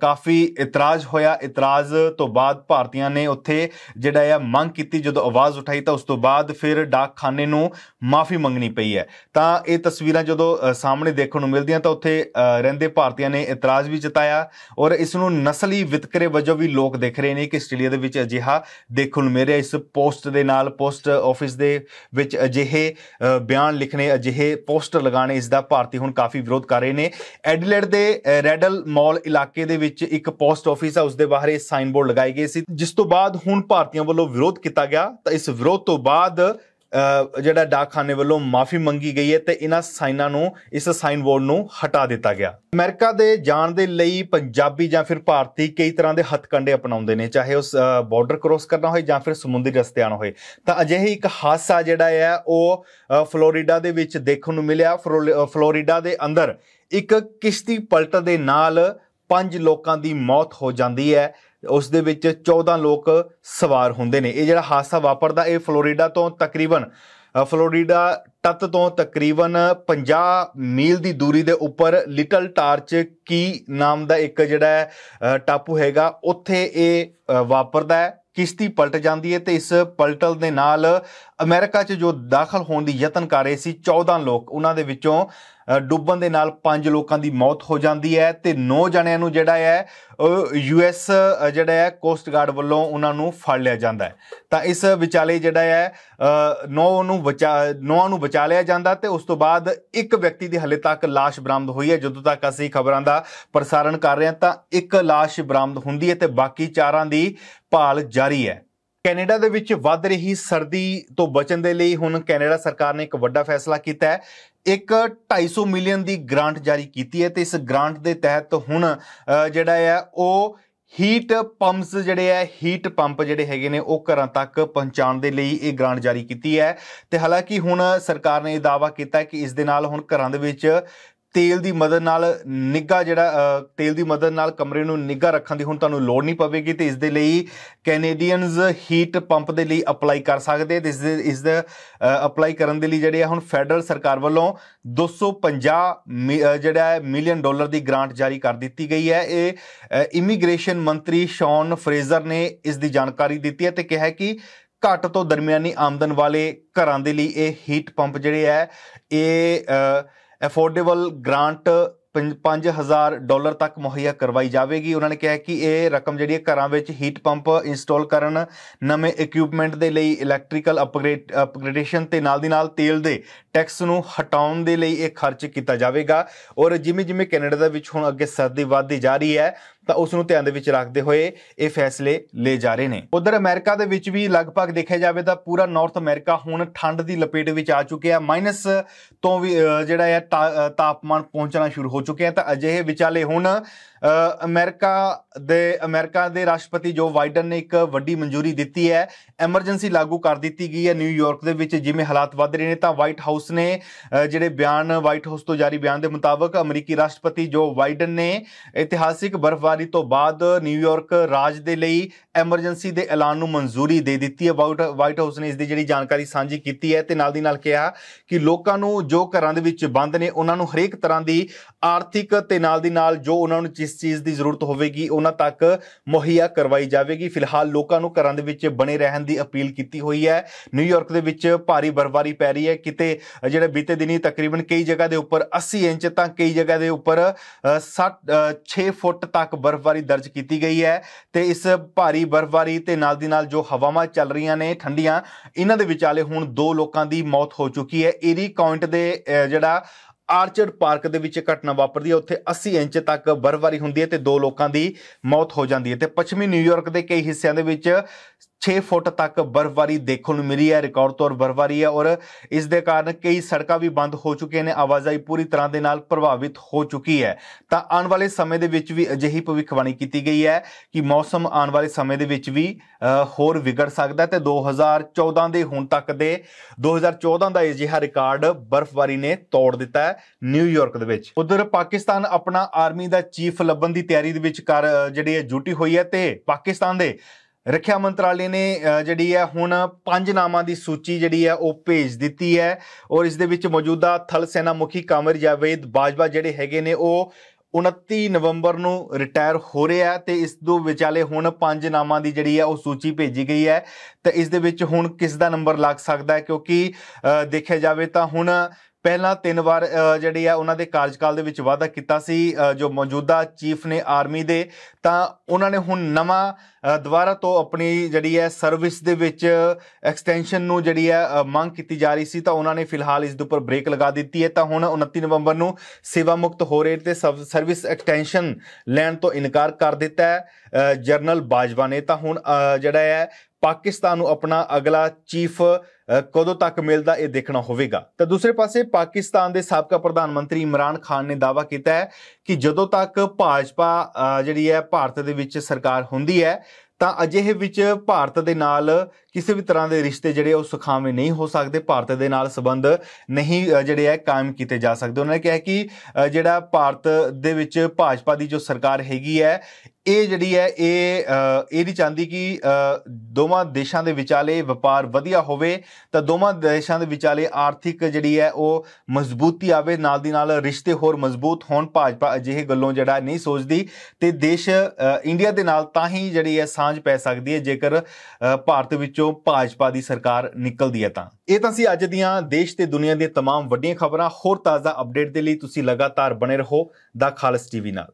ਕਾਫੀ ਇਤਰਾਜ਼ ਹੋਇਆ ਇਤਰਾਜ਼ ਤੋਂ ਬਾਅਦ ਭਾਰਤੀਆਂ ਨੇ ਉੱਥੇ ਜਿਹੜਾ ਇਹ ਮੰਗ ਕੀਤੀ ਜਦੋਂ ਆਵਾਜ਼ ਉਠਾਈ ਤਾਂ ਉਸ ਤੋਂ ਬਾਅਦ ਫਿਰ ਡਾਕਖਾਨੇ ਨੂੰ ਮਾਫੀ ਮੰਗਣੀ ਪਈ ਹੈ ਤਾਂ ਇਹ ਤਸਵੀਰਾਂ ਜਦੋਂ ਸਾਹਮਣੇ ਦੇਖਣ ਨੂੰ ਮਿਲਦੀਆਂ ਤਾਂ ਉੱਥੇ ਰਹਿੰਦੇ ਭਾਰਤੀਆਂ ਨੇ ਇਤਰਾਜ਼ ਵੀ ਜਤਾਇਆ ਔਰ ਇਸ ਨੂੰ ਨਸਲੀ ਵਿਤਕਰੇ ਵਜੋਂ ਵੀ ਲੋਕ ਦੇਖ ਰਹੇ ਨੇ ਕਿ ਆਸਟ੍ਰੇਲੀਆ ਦੇ ਵਿੱਚ ਅਜਿਹਾ ਦੇਖਣ ਨੂੰ ਮਿਲ ਰਿਹਾ ਇਸ ਪੋਸਟ ਦੇ ਨਾਲ ਪੋਸਟ ਆਫਿਸ ਦੇ ਵਿੱਚ ਅਜਿਹੇ ਬਿਆਨ ਬਿਆਨ ਲਿਖਣੇ ਅਜਿਹੇ ਪੋਸਟਰ ਲਗਾਣੇ ਇਸ ਦਾ ਭਾਰਤੀ ਹੁਣ ਕਾਫੀ ਵਿਰੋਧ ਕਰ ਰਹੇ ਨੇ ਐਡਲੇਡ ਦੇ ਰੈਡਲ ਮਾਲ ਇਲਾਕੇ ਦੇ ਵਿੱਚ ਇੱਕ ਪੋਸਟ ਆਫਿਸ ਆ ਉਸ ਦੇ ਬਾਹਰ ਇਹ ਸਾਈਨ ਬੋਰਡ ਲਗਾਏ ਗਏ ਸੀ ਜਿਸ ਤੋਂ ਬਾਅਦ ਹੁਣ ਭਾਰਤੀਆਂ ਵੱਲੋਂ ਵਿਰੋਧ ਕੀਤਾ ਗਿਆ ਤਾਂ ਇਸ ਵਿਰੋਧ ਤੋਂ ਬਾਅਦ ਜਿਹੜਾ ਡਾਕਖਾਨੇ ਵੱਲੋਂ ਮਾਫੀ ਮੰਗੀ ਗਈ ਹੈ ਤੇ ਇਹਨਾਂ ਸਾਈਨਾਂ ਨੂੰ ਇਸ ਸਾਈਨ ਬੋਰਡ ਨੂੰ ਹਟਾ ਦਿੱਤਾ ਗਿਆ ਅਮਰੀਕਾ ਦੇ ਜਾਣ ਦੇ ਲਈ ਪੰਜਾਬੀ ਜਾਂ ਫਿਰ ਭਾਰਤੀ ਕਈ ਤਰ੍ਹਾਂ ਦੇ ਹੱਥਕੰਡੇ ਅਪਣਾਉਂਦੇ ਨੇ ਚਾਹੇ ਉਸ ਬਾਰਡਰ ਕ੍ਰੋਸ ਕਰਨਾ ਹੋਏ ਜਾਂ ਫਿਰ ਸਮੁੰਦਰੀ ਰਸਤੇ ਆਣਾ ਹੋਏ ਤਾਂ ਅਜਿਹੇ ਇੱਕ ਹਾਦਸਾ ਜਿਹੜਾ ਹੈ ਉਹ ਫਲੋਰੀਡਾ ਦੇ ਵਿੱਚ ਦੇਖਣ ਨੂੰ ਮਿਲਿਆ ਫਲੋਰੀਡਾ ਦੇ ਅੰਦਰ ਇੱਕ ਕਿਸ਼ਤੀ ਪਲਟਣ ਦੇ ਨਾਲ ਪੰਜ ਲੋਕਾਂ ਦੀ ਮੌਤ ਹੋ ਜਾਂਦੀ ਹੈ ਉਸ ਦੇ ਵਿੱਚ 14 ਲੋਕ ਸਵਾਰ ਹੁੰਦੇ ਨੇ ਇਹ ਜਿਹੜਾ ਹਾਦਸਾ ਵਾਪਰਦਾ ਇਹ ਫਲੋਰੀਡਾ ਤੋਂ ਤਕਰੀਬਨ ਫਲੋਰੀਡਾ ਟੱਤ ਤੋਂ ਤਕਰੀਬਨ 50 ਮੀਲ ਦੀ ਦੂਰੀ ਦੇ ਉੱਪਰ ਲਿਟਲ ਟਾਰਚ ਕੀ ਨਾਮ ਦਾ ਇੱਕ ਜਿਹੜਾ ਟਾਪੂ ਹੈਗਾ ਉੱਥੇ ਇਹ ਵਾਪਰਦਾ ਹੈ ਕਿਸ਼ਤੀ ਪਲਟ ਜਾਂਦੀ ਹੈ ਤੇ ਇਸ ਪਲਟਲ ਦੇ ਨਾਲ ਅਮਰੀਕਾ 'ਚ ਜੋ ਦਾਖਲ ਹੋਣ ਦੀ ਯਤਨ ਕਰ ਰਹੇ ਸੀ 14 ਲੋਕ ਉਹਨਾਂ ਦੇ ਵਿੱਚੋਂ ਡੁੱਬਣ ਦੇ ਨਾਲ 5 ਲੋਕਾਂ ਦੀ ਮੌਤ ਹੋ ਜਾਂਦੀ ਹੈ ਤੇ 9 ਜਣਿਆਂ ਨੂੰ ਜਿਹੜਾ ਹੈ ਯੂਐਸ ਜਿਹੜਾ ਹੈ ਕੋਸਟ ਗਾਰਡ ਵੱਲੋਂ ਉਹਨਾਂ ਨੂੰ ਫੜ ਲਿਆ ਜਾਂਦਾ ਹੈ ਤਾਂ ਇਸ ਵਿਚਾਲੇ ਜਿਹੜਾ ਹੈ 9 ਨੂੰ ਬਚਾ 9 ਨੂੰ ਬਚਾ ਲਿਆ ਜਾਂਦਾ ਤੇ ਉਸ ਤੋਂ ਬਾਅਦ ਇੱਕ ਵਿਅਕਤੀ ਦੀ ਹਲੇ ਤੱਕ লাশ ਬਰਾਮਦ ਹੋਈ ਹੈ ਜਦੋਂ ਤੱਕ ਅਸੀਂ ਖਬਰਾਂ ਦਾ ਪ੍ਰਸਾਰਣ ਕਰ ਰਹੇ ਹਾਂ ਤਾਂ ਇੱਕ লাশ ਬਰਾਮਦ ਹੁੰਦੀ ਹੈ ਤੇ ਬਾਕੀ ਚਾਰਾਂ ਦੀ ਭਾਲ ਜਾਰੀ ਹੈ ਕੈਨੇਡਾ ਦੇ ਵਿੱਚ ਵੱਧ ਰਹੀ ਸਰਦੀ ਤੋਂ ਬਚਣ ਦੇ ਲਈ ਹੁਣ ਕੈਨੇਡਾ ਸਰਕਾਰ ਨੇ ਇੱਕ ਵੱਡਾ ਫੈਸਲਾ ਕੀਤਾ ਹੈ ਇੱਕ 250 ਮਿਲੀਅਨ ਦੀ ਗ੍ਰਾਂਟ ਜਾਰੀ ਕੀਤੀ ਹੈ ਤੇ ਇਸ ਗ੍ਰਾਂਟ ਦੇ ਤਹਿਤ ਹੁਣ ਜਿਹੜਾ ਹੈ ਉਹ ਹੀਟ ਪੰਪਸ ਜਿਹੜੇ ਆ ਹੀਟ ਪੰਪ ਜਿਹੜੇ ਹੈਗੇ ਨੇ ਉਹ ਘਰਾਂ ਤੱਕ ਪਹੁੰਚਾਉਣ ਦੇ ਲਈ ਇਹ ਗ੍ਰਾਂਟ ਜਾਰੀ ਕੀਤੀ ਹੈ ਤੇ ਹਾਲਾਂਕਿ ਹੁਣ ਸਰਕਾਰ ਨੇ ਇਹ ਦਾਵਾ ਕੀਤਾ ਕਿ ਇਸ ਦੇ ਨਾਲ ਹੁਣ ਘਰਾਂ ਦੇ ਵਿੱਚ ਤੇਲ ਦੀ ਮਦਦ ਨਾਲ ਨਿੱਗਾ ਜਿਹੜਾ ਤੇਲ ਦੀ ਮਦਦ ਨਾਲ ਕਮਰੇ ਨੂੰ ਨਿੱਗਾ ਰੱਖਣ ਦੀ ਹੁਣ ਤੁਹਾਨੂੰ ਲੋੜ ਨਹੀਂ ਪਵੇਗੀ ਤੇ ਇਸ ਦੇ ਲਈ ਕੈਨੇਡੀਅਨਸ ਹੀਟ ਪੰਪ ਦੇ ਲਈ ਅਪਲਾਈ ਕਰ ਸਕਦੇ ਇਸ ਦੇ ਇਸ ਦਾ ਅਪਲਾਈ ਕਰਨ ਦੇ ਲਈ ਜਿਹੜੇ ਹੁਣ ਫੈਡਰਲ ਸਰਕਾਰ ਵੱਲੋਂ 250 ਜਿਹੜਾ ਹੈ ਮਿਲੀਅਨ ਡਾਲਰ ਦੀ ਗ੍ਰਾਂਟ ਜਾਰੀ ਕਰ ਦਿੱਤੀ ਗਈ ਹੈ ਇਹ ਇਮੀਗ੍ਰੇਸ਼ਨ ਮੰਤਰੀ ਸ਼ੌਨ ਫਰੇਜ਼ਰ ਨੇ ਇਸ ਦੀ ਜਾਣਕਾਰੀ ਦਿੱਤੀ ਹੈ ਤੇ ਕਿਹਾ ਕਿ ਘੱਟ ਤੋਂ ਦਰਮਿਆਨੀ ਆਮਦਨ ਵਾਲੇ ਘਰਾਂ ਦੇ ਲਈ ਇਹ ਹੀਟ ਪੰਪ ਜਿਹੜੇ ਹੈ ਇਹ ਅਫੋਰਡੇਬਲ ਗ੍ਰਾਂਟ 5000 ਡਾਲਰ ਤੱਕ ਮੁਹੱਈਆ ਕਰਵਾਈ ਜਾਵੇਗੀ ਉਹਨਾਂ ਨੇ ਕਿਹਾ ਕਿ ਇਹ ਰਕਮ ਜਿਹੜੀ ਹੈ ਘਰਾਂ ਵਿੱਚ ਹੀਟ ਪੰਪ ਇੰਸਟਾਲ ਕਰਨ ਨਵੇਂ ਇਕਵਿਪਮੈਂਟ ਦੇ ਲਈ ਇਲੈਕਟ੍ਰੀਕਲ ਅਪਗ੍ਰੇਡ ਅਪਗ੍ਰੇਡੇਸ਼ਨ ਤੇ ਨਾਲ ਦੀ ਨਾਲ ਤੇਲ ਦੇ ਟੈਕਸ ਨੂੰ ਹਟਾਉਣ ਦੇ ਲਈ ਇਹ ਖਰਚ ਕੀਤਾ ਜਾਵੇਗਾ ਔਰ ਜਿਵੇਂ ਜਿਵੇਂ ਕੈਨੇਡਾ ਦੇ ਵਿੱਚ ਹੁਣ ਅੱਗੇ ਸਰਦੀ ਵਧਦੀ ਜਾ ਰਹੀ ਹੈ ਤਾਂ ਉਸ ਨੂੰ ਧਿਆਨ ਦੇ ਵਿੱਚ ਰੱਖਦੇ ਹੋਏ ਇਹ ਫੈਸਲੇ ਲਏ ਜਾ ਰਹੇ ਨੇ ਉਧਰ ਅਮਰੀਕਾ ਦੇ ਵਿੱਚ ਵੀ ਲਗਭਗ ਦੇਖਿਆ ਜਾਵੇ ਤਾਂ ਪੂਰਾ ਨਾਰਥ ਅਮਰੀਕਾ ਹੁਣ ਠੰਡ ਦੀ ਲਪੇਟ ਵਿੱਚ ਆ ਚੁੱਕਿਆ ਮਾਈਨਸ ਤੋਂ ਵੀ ਜਿਹੜਾ ਹੈ ਤਾਪਮਾਨ ਪਹੁੰਚਣਾ ਸ਼ੁਰੂ ਹੋ ਚੁੱਕਿਆ ਤਾਂ ਅਜਿਹੇ ਵਿਚਾਲੇ ਹੁਣ ਅਮਰੀਕਾ ਦੇ ਅਮਰੀਕਾ ਦੇ ਰਾਸ਼ਟਰਪਤੀ ਜੋ ਵਾਈਡਨ ਨੇ ਇੱਕ ਵੱਡੀ ਮਨਜ਼ੂਰੀ ਦਿੱਤੀ ਹੈ ਐਮਰਜੈਂਸੀ ਲਾਗੂ ਕਰ ਦਿੱਤੀ ਗਈ ਹੈ ਨਿਊਯਾਰਕ ਦੇ ਵਿੱਚ ਜਿਵੇਂ ਹਾਲਾਤ ਵੱਧ ਰਹੇ ਨੇ ਤਾਂ ਵਾਈਟ ਹਾਊਸ ਨੇ ਜਿਹੜੇ ਬਿਆਨ ਵਾਈਟ ਹਾਊਸ ਤੋਂ ਜਾਰੀ ਬਿਆਨ ਦੇ ਮੁਤਾਬਕ ਅਮਰੀਕੀ ਰਾਸ਼ਟਰਪਤੀ ਜੋ ਵਾਈਡਨ ਨੇ ਇਤਿਹਾਸਿਕ ਬਰਫ਼ਬਾਰੀ ਤੋਂ ਬਾਅਦ ਨਿਊਯਾਰਕ ਰਾਜ ਦੇ ਲਈ ਐਮਰਜੈਂਸੀ ਦੇ ਐਲਾਨ ਨੂੰ ਮਨਜ਼ੂਰੀ ਦੇ ਦਿੱਤੀ ਹੈ ਅਬਾਊਟ ਵਾਈਟ ਹਾਊਸ ਨੇ ਇਸ ਦੀ ਜਿਹੜੀ ਜਾਣਕਾਰੀ ਸਾਂਝੀ ਕੀਤੀ ਹੈ ਤੇ ਨਾਲ ਦੀ ਨਾਲ ਕਿਹਾ ਕਿ ਲੋਕਾਂ ਨੂੰ ਜੋ ਘਰਾਂ ਦੇ ਵਿੱਚ ਬੰਦ ਨੇ ਉਹਨਾਂ ਨੂੰ ਹਰੇਕ ਤਰ੍ਹਾਂ ਦੀ ਆਰਥਿਕ ਤੇ ਨਾਲ ਦੀ ਨਾਲ ਜੋ ਉਹਨਾਂ ਨੂੰ ਜਿਸ ਚੀਜ਼ ਦੀ ਜ਼ਰੂਰਤ ਹੋਵੇਗੀ ਉਹਨਾਂ ਤੱਕ ਮੁਹੱਈਆ ਕਰਵਾਈ ਜਾਵੇਗੀ ਫਿਲਹਾਲ ਲੋਕਾਂ ਨੂੰ ਘਰਾਂ ਦੇ ਵਿੱਚ ਬਣੇ ਰਹਿਣ ਦੀ ਅਪੀਲ ਕੀਤੀ ਹੋਈ ਹੈ ਨਿਊਯਾਰਕ ਦੇ ਵਿੱਚ ਭਾਰੀ ਬਰਫਬਾਰੀ ਪੈ ਰਹੀ ਹੈ ਕਿਤੇ ਜਿਹੜੇ ਬੀਤੇ ਦਿਨੀ ਤਕਰੀਬਨ ਕਈ ਜਗ੍ਹਾ ਦੇ ਉੱਪਰ 80 ਇੰਚ ਤਾਂ ਕਈ ਜਗ੍ਹਾ ਦੇ ਉੱਪਰ 6 ਫੁੱਟ ਤੱਕ ਬਰਫਬਾਰੀ ਦਰਜ ਕੀਤੀ ਗਈ ਹੈ ਤੇ ਇਸ ਭਾਰੀ ਬਰਫਬਾਰੀ ਤੇ ਨਾਲ ਦੀ ਨਾਲ ਜੋ ਹਵਾਵਾਂ ਚੱਲ ਰਹੀਆਂ ਨੇ ਠੰਡੀਆਂ ਇਹਨਾਂ ਦੇ ਵਿਚਾਲੇ ਹੁਣ ਦੋ ਲੋਕਾਂ ਦੀ ਮੌਤ ਹੋ ਚੁੱਕੀ ਹੈ ਏਰੀ ਕਾਉਂਟ ਦੇ ਜਿਹੜਾ ਆਰਚਰਡ ਪਾਰਕ ਦੇ ਵਿੱਚ ਘਟਨਾ ਵਾਪਰਦੀ ਹੈ ਉੱਥੇ 80 ਇੰਚ ਤੱਕ ਬਰਫ਼ਬਾਰੀ ਹੁੰਦੀ ਹੈ ਤੇ ਦੋ ਲੋਕਾਂ ਦੀ ਮੌਤ ਹੋ ਜਾਂਦੀ ਹੈ ਤੇ ਪੱਛਮੀ ਨਿਊਯਾਰਕ ਦੇ ਕਈ ਹਿੱਸਿਆਂ ਦੇ ਵਿੱਚ 6 ਫੁੱਟ ਤੱਕ ਬਰਫ਼ਬਾਰੀ ਦੇਖਣ ਨੂੰ ਮਿਲੀ ਹੈ ਰਿਕਾਰਡ ਤੌਰ ਬਰਫ਼ਬਾਰੀ ਹੈ ਔਰ ਇਸ ਦੇ ਕਾਰਨ ਕਈ ਸੜਕਾਂ ਵੀ ਬੰਦ ਹੋ ਚੁੱਕੀਆਂ ਨੇ ਆਵਾਜਾਈ ਪੂਰੀ ਤਰ੍ਹਾਂ ਦੇ ਨਾਲ ਪ੍ਰਭਾਵਿਤ ਹੋ ਚੁੱਕੀ ਹੈ ਤਾਂ ਆਉਣ ਵਾਲੇ ਸਮੇਂ ਦੇ ਵਿੱਚ ਵੀ ਅਜਿਹੀ ਭਵਿੱਖਬਾਣੀ ਕੀਤੀ ਗਈ ਹੈ ਕਿ ਮੌਸਮ ਆਉਣ ਵਾਲੇ ਸਮੇਂ ਦੇ ਵਿੱਚ ਵੀ ਹੋਰ ਵਿਗੜ ਸਕਦਾ ਤੇ 2014 ਦੇ ਹੁਣ ਤੱਕ ਦੇ 2014 ਦਾ ਅਜਿਹਾ ਰਿਕਾਰਡ ਬਰਫ਼ਬਾਰੀ ਨੇ ਤੋੜ ਦਿੱਤਾ ਹੈ ਨਿਊਯਾਰਕ ਦੇ ਵਿੱਚ ਉਧਰ ਪਾਕਿਸਤਾਨ ਆਪਣਾ ਆਰਮੀ ਦਾ ਚੀਫ ਲੱਭਣ ਦੀ ਤਿਆਰੀ ਦੇ ਵਿੱਚ ਕਰ ਜਿਹੜੀ ਹੈ ਡਿਊਟੀ ਹੋਈ ਹੈ ਤੇ ਪਾਕਿਸਤਾਨ ਦੇ ਰੱਖਿਆ ਮੰਤਰਾਲੇ ਨੇ ਜਿਹੜੀ ਹੈ ਹੁਣ ਪੰਜ ਨਾਮਾਂ ਦੀ ਸੂਚੀ ਜਿਹੜੀ ਹੈ ਉਹ ਭੇਜ ਦਿੱਤੀ ਹੈ ਔਰ ਇਸ ਦੇ ਵਿੱਚ ਮੌਜੂਦਾ ਥਲ ਸੈਨਾ ਮੁਖੀ ਕਾਮਰ ਜਾਵੇਦ ਬਾਜਵਾ ਜਿਹੜੇ ਹੈਗੇ ਨੇ ਉਹ 29 ਨਵੰਬਰ ਨੂੰ ਰਿਟਾਇਰ ਹੋ ਰਿਹਾ ਤੇ ਇਸ ਦੋ ਵਿਚਾਲੇ ਹੁਣ ਪੰਜ ਨਾਮਾਂ ਦੀ ਜਿਹੜੀ ਹੈ ਉਹ ਸੂਚੀ ਭੇਜੀ ਗਈ ਹੈ ਤੇ ਇਸ ਦੇ ਵਿੱਚ ਹੁਣ ਕਿਸ ਦਾ ਨੰਬਰ ਲੱਗ ਸਕਦਾ ਹੈ ਕਿਉਂਕਿ ਦੇਖਿਆ ਜਾਵੇ ਤਾਂ ਹੁਣ ਪਹਿਲਾ ਤਿੰਨ ਵਾਰ ਜਿਹੜੀ ਆ ਉਹਨਾਂ ਦੇ ਕਾਰਜਕਾਲ ਦੇ ਵਿੱਚ ਵਾਅਦਾ ਕੀਤਾ ਸੀ ਜੋ ਮੌਜੂਦਾ ਚੀਫ ਨੇ ਆਰਮੀ ਦੇ ਤਾਂ ਉਹਨਾਂ ਨੇ ਹੁਣ ਨਵਾਂ ਦੁਬਾਰਾ ਤੋਂ ਆਪਣੀ ਜਿਹੜੀ ਹੈ ਸਰਵਿਸ ਦੇ ਵਿੱਚ ਐਕਸਟੈਂਸ਼ਨ ਨੂੰ ਜਿਹੜੀ ਹੈ ਮੰਗ ਕੀਤੀ ਜਾ ਰਹੀ ਸੀ ਤਾਂ ਉਹਨਾਂ ਨੇ ਫਿਲਹਾਲ ਇਸ ਦੇ ਉੱਪਰ ਬ੍ਰੇਕ ਲਗਾ ਦਿੱਤੀ ਹੈ ਤਾਂ ਹੁਣ 29 ਨਵੰਬਰ ਨੂੰ ਸੇਵਾ ਮੁਕਤ ਹੋ ਰਹੇ ਤੇ ਸਰਵਿਸ ਐਕਸਟੈਂਸ਼ਨ ਲੈਣ ਤੋਂ ਇਨਕਾਰ ਕਰ ਦਿੱਤਾ ਹੈ ਜਰਨਲ ਬਾਜਵਾ ਨੇ ਤਾਂ ਹੁਣ ਜਿਹੜਾ ਹੈ ਪਾਕਿਸਤਾਨ ਨੂੰ ਆਪਣਾ ਅਗਲਾ ਚੀਫ ਕਦੋਂ ਤੱਕ ਮਿਲਦਾ ਇਹ ਦੇਖਣਾ ਹੋਵੇਗਾ ਤਾਂ ਦੂਸਰੇ ਪਾਸੇ ਪਾਕਿਸਤਾਨ ਦੇ ਸਾਬਕਾ ਪ੍ਰਧਾਨ ਮੰਤਰੀ ਇਮਰਾਨ ਖਾਨ ਨੇ ਦਾਅਵਾ ਕੀਤਾ ਹੈ ਕਿ ਜਦੋਂ ਤੱਕ ਭਾਜਪਾ ਜਿਹੜੀ ਹੈ ਭਾਰਤ ਦੇ ਵਿੱਚ ਸਰਕਾਰ ਹੁੰਦੀ ਹੈ ਤਾਂ ਅਜਿਹੇ ਵਿੱਚ ਭਾਰਤ ਦੇ ਨਾਲ ਕਿਸੇ ਵੀ ਤਰ੍ਹਾਂ ਦੇ ਰਿਸ਼ਤੇ ਜਿਹੜੇ ਉਹ ਸੁਖਾਵੇਂ ਨਹੀਂ ਹੋ ਸਕਦੇ ਭਾਰਤ ਦੇ ਨਾਲ ਸਬੰਧ ਨਹੀਂ ਜਿਹੜੇ ਹੈ ਕਾਇਮ ਕੀਤੇ ਜਾ ਸਕਦੇ ਉਹਨਾਂ ਨੇ ਕਿਹਾ ਕਿ ਜਿਹੜਾ ਭਾਰਤ ਦੇ ਵਿੱਚ ਭਾਜਪਾ ਦੀ ਜੋ ਸਰਕਾਰ ਹੈਗੀ ਹੈ ਇਹ ਜਿਹੜੀ ਹੈ ਇਹ ਇਹ ਨਹੀਂ ਚਾਹੁੰਦੀ ਕਿ ਦੋਵਾਂ ਦੇਸ਼ਾਂ ਦੇ ਵਿਚਾਲੇ ਵਪਾਰ ਵਧੀਆ ਹੋਵੇ ਤਾਂ ਦੋਵਾਂ ਦੇਸ਼ਾਂ ਦੇ ਵਿਚਾਲੇ ਆਰਥਿਕ ਜਿਹੜੀ ਹੈ ਉਹ ਮਜ਼ਬੂਤੀ ਆਵੇ ਨਾਲ ਦੀ ਨਾਲ ਰਿਸ਼ਤੇ ਹੋਰ ਮਜ਼ਬੂਤ ਹੋਣ ਭਾਜਪਾ ਅਜਿਹੇ ਗੱਲੋਂ ਜਿਹੜਾ ਨਹੀਂ ਸੋਚਦੀ ਤੇ ਦੇਸ਼ ਇੰਡੀਆ ਦੇ ਨਾਲ ਤਾਂ ਹੀ ਜਿਹੜੀ ਹੈ ਸਾਂਝ ਪੈ ਸਕਦੀ ਹੈ ਜੇਕਰ ਭਾਰਤ ਵਿੱਚੋਂ ਜਦੋਂ ਭਾਜਪਾ ਦੀ ਸਰਕਾਰ ਨਿਕਲਦੀ ਹੈ ਤਾਂ ਇਹ ਤਾਂ ਸੀ ਅੱਜ ਦੀਆਂ ਦੇਸ਼ ਤੇ ਦੁਨੀਆ ਦੀਆਂ तमाम ਵੱਡੀਆਂ ਖਬਰਾਂ ਹੋਰ ਤਾਜ਼ਾ ਅਪਡੇਟ ਦੇ ਲਈ ਤੁਸੀਂ ਲਗਾਤਾਰ ਬਣੇ ਰਹੋ ਦਾ ਖਾਲਸ ਟੀਵੀ ਨਾਲ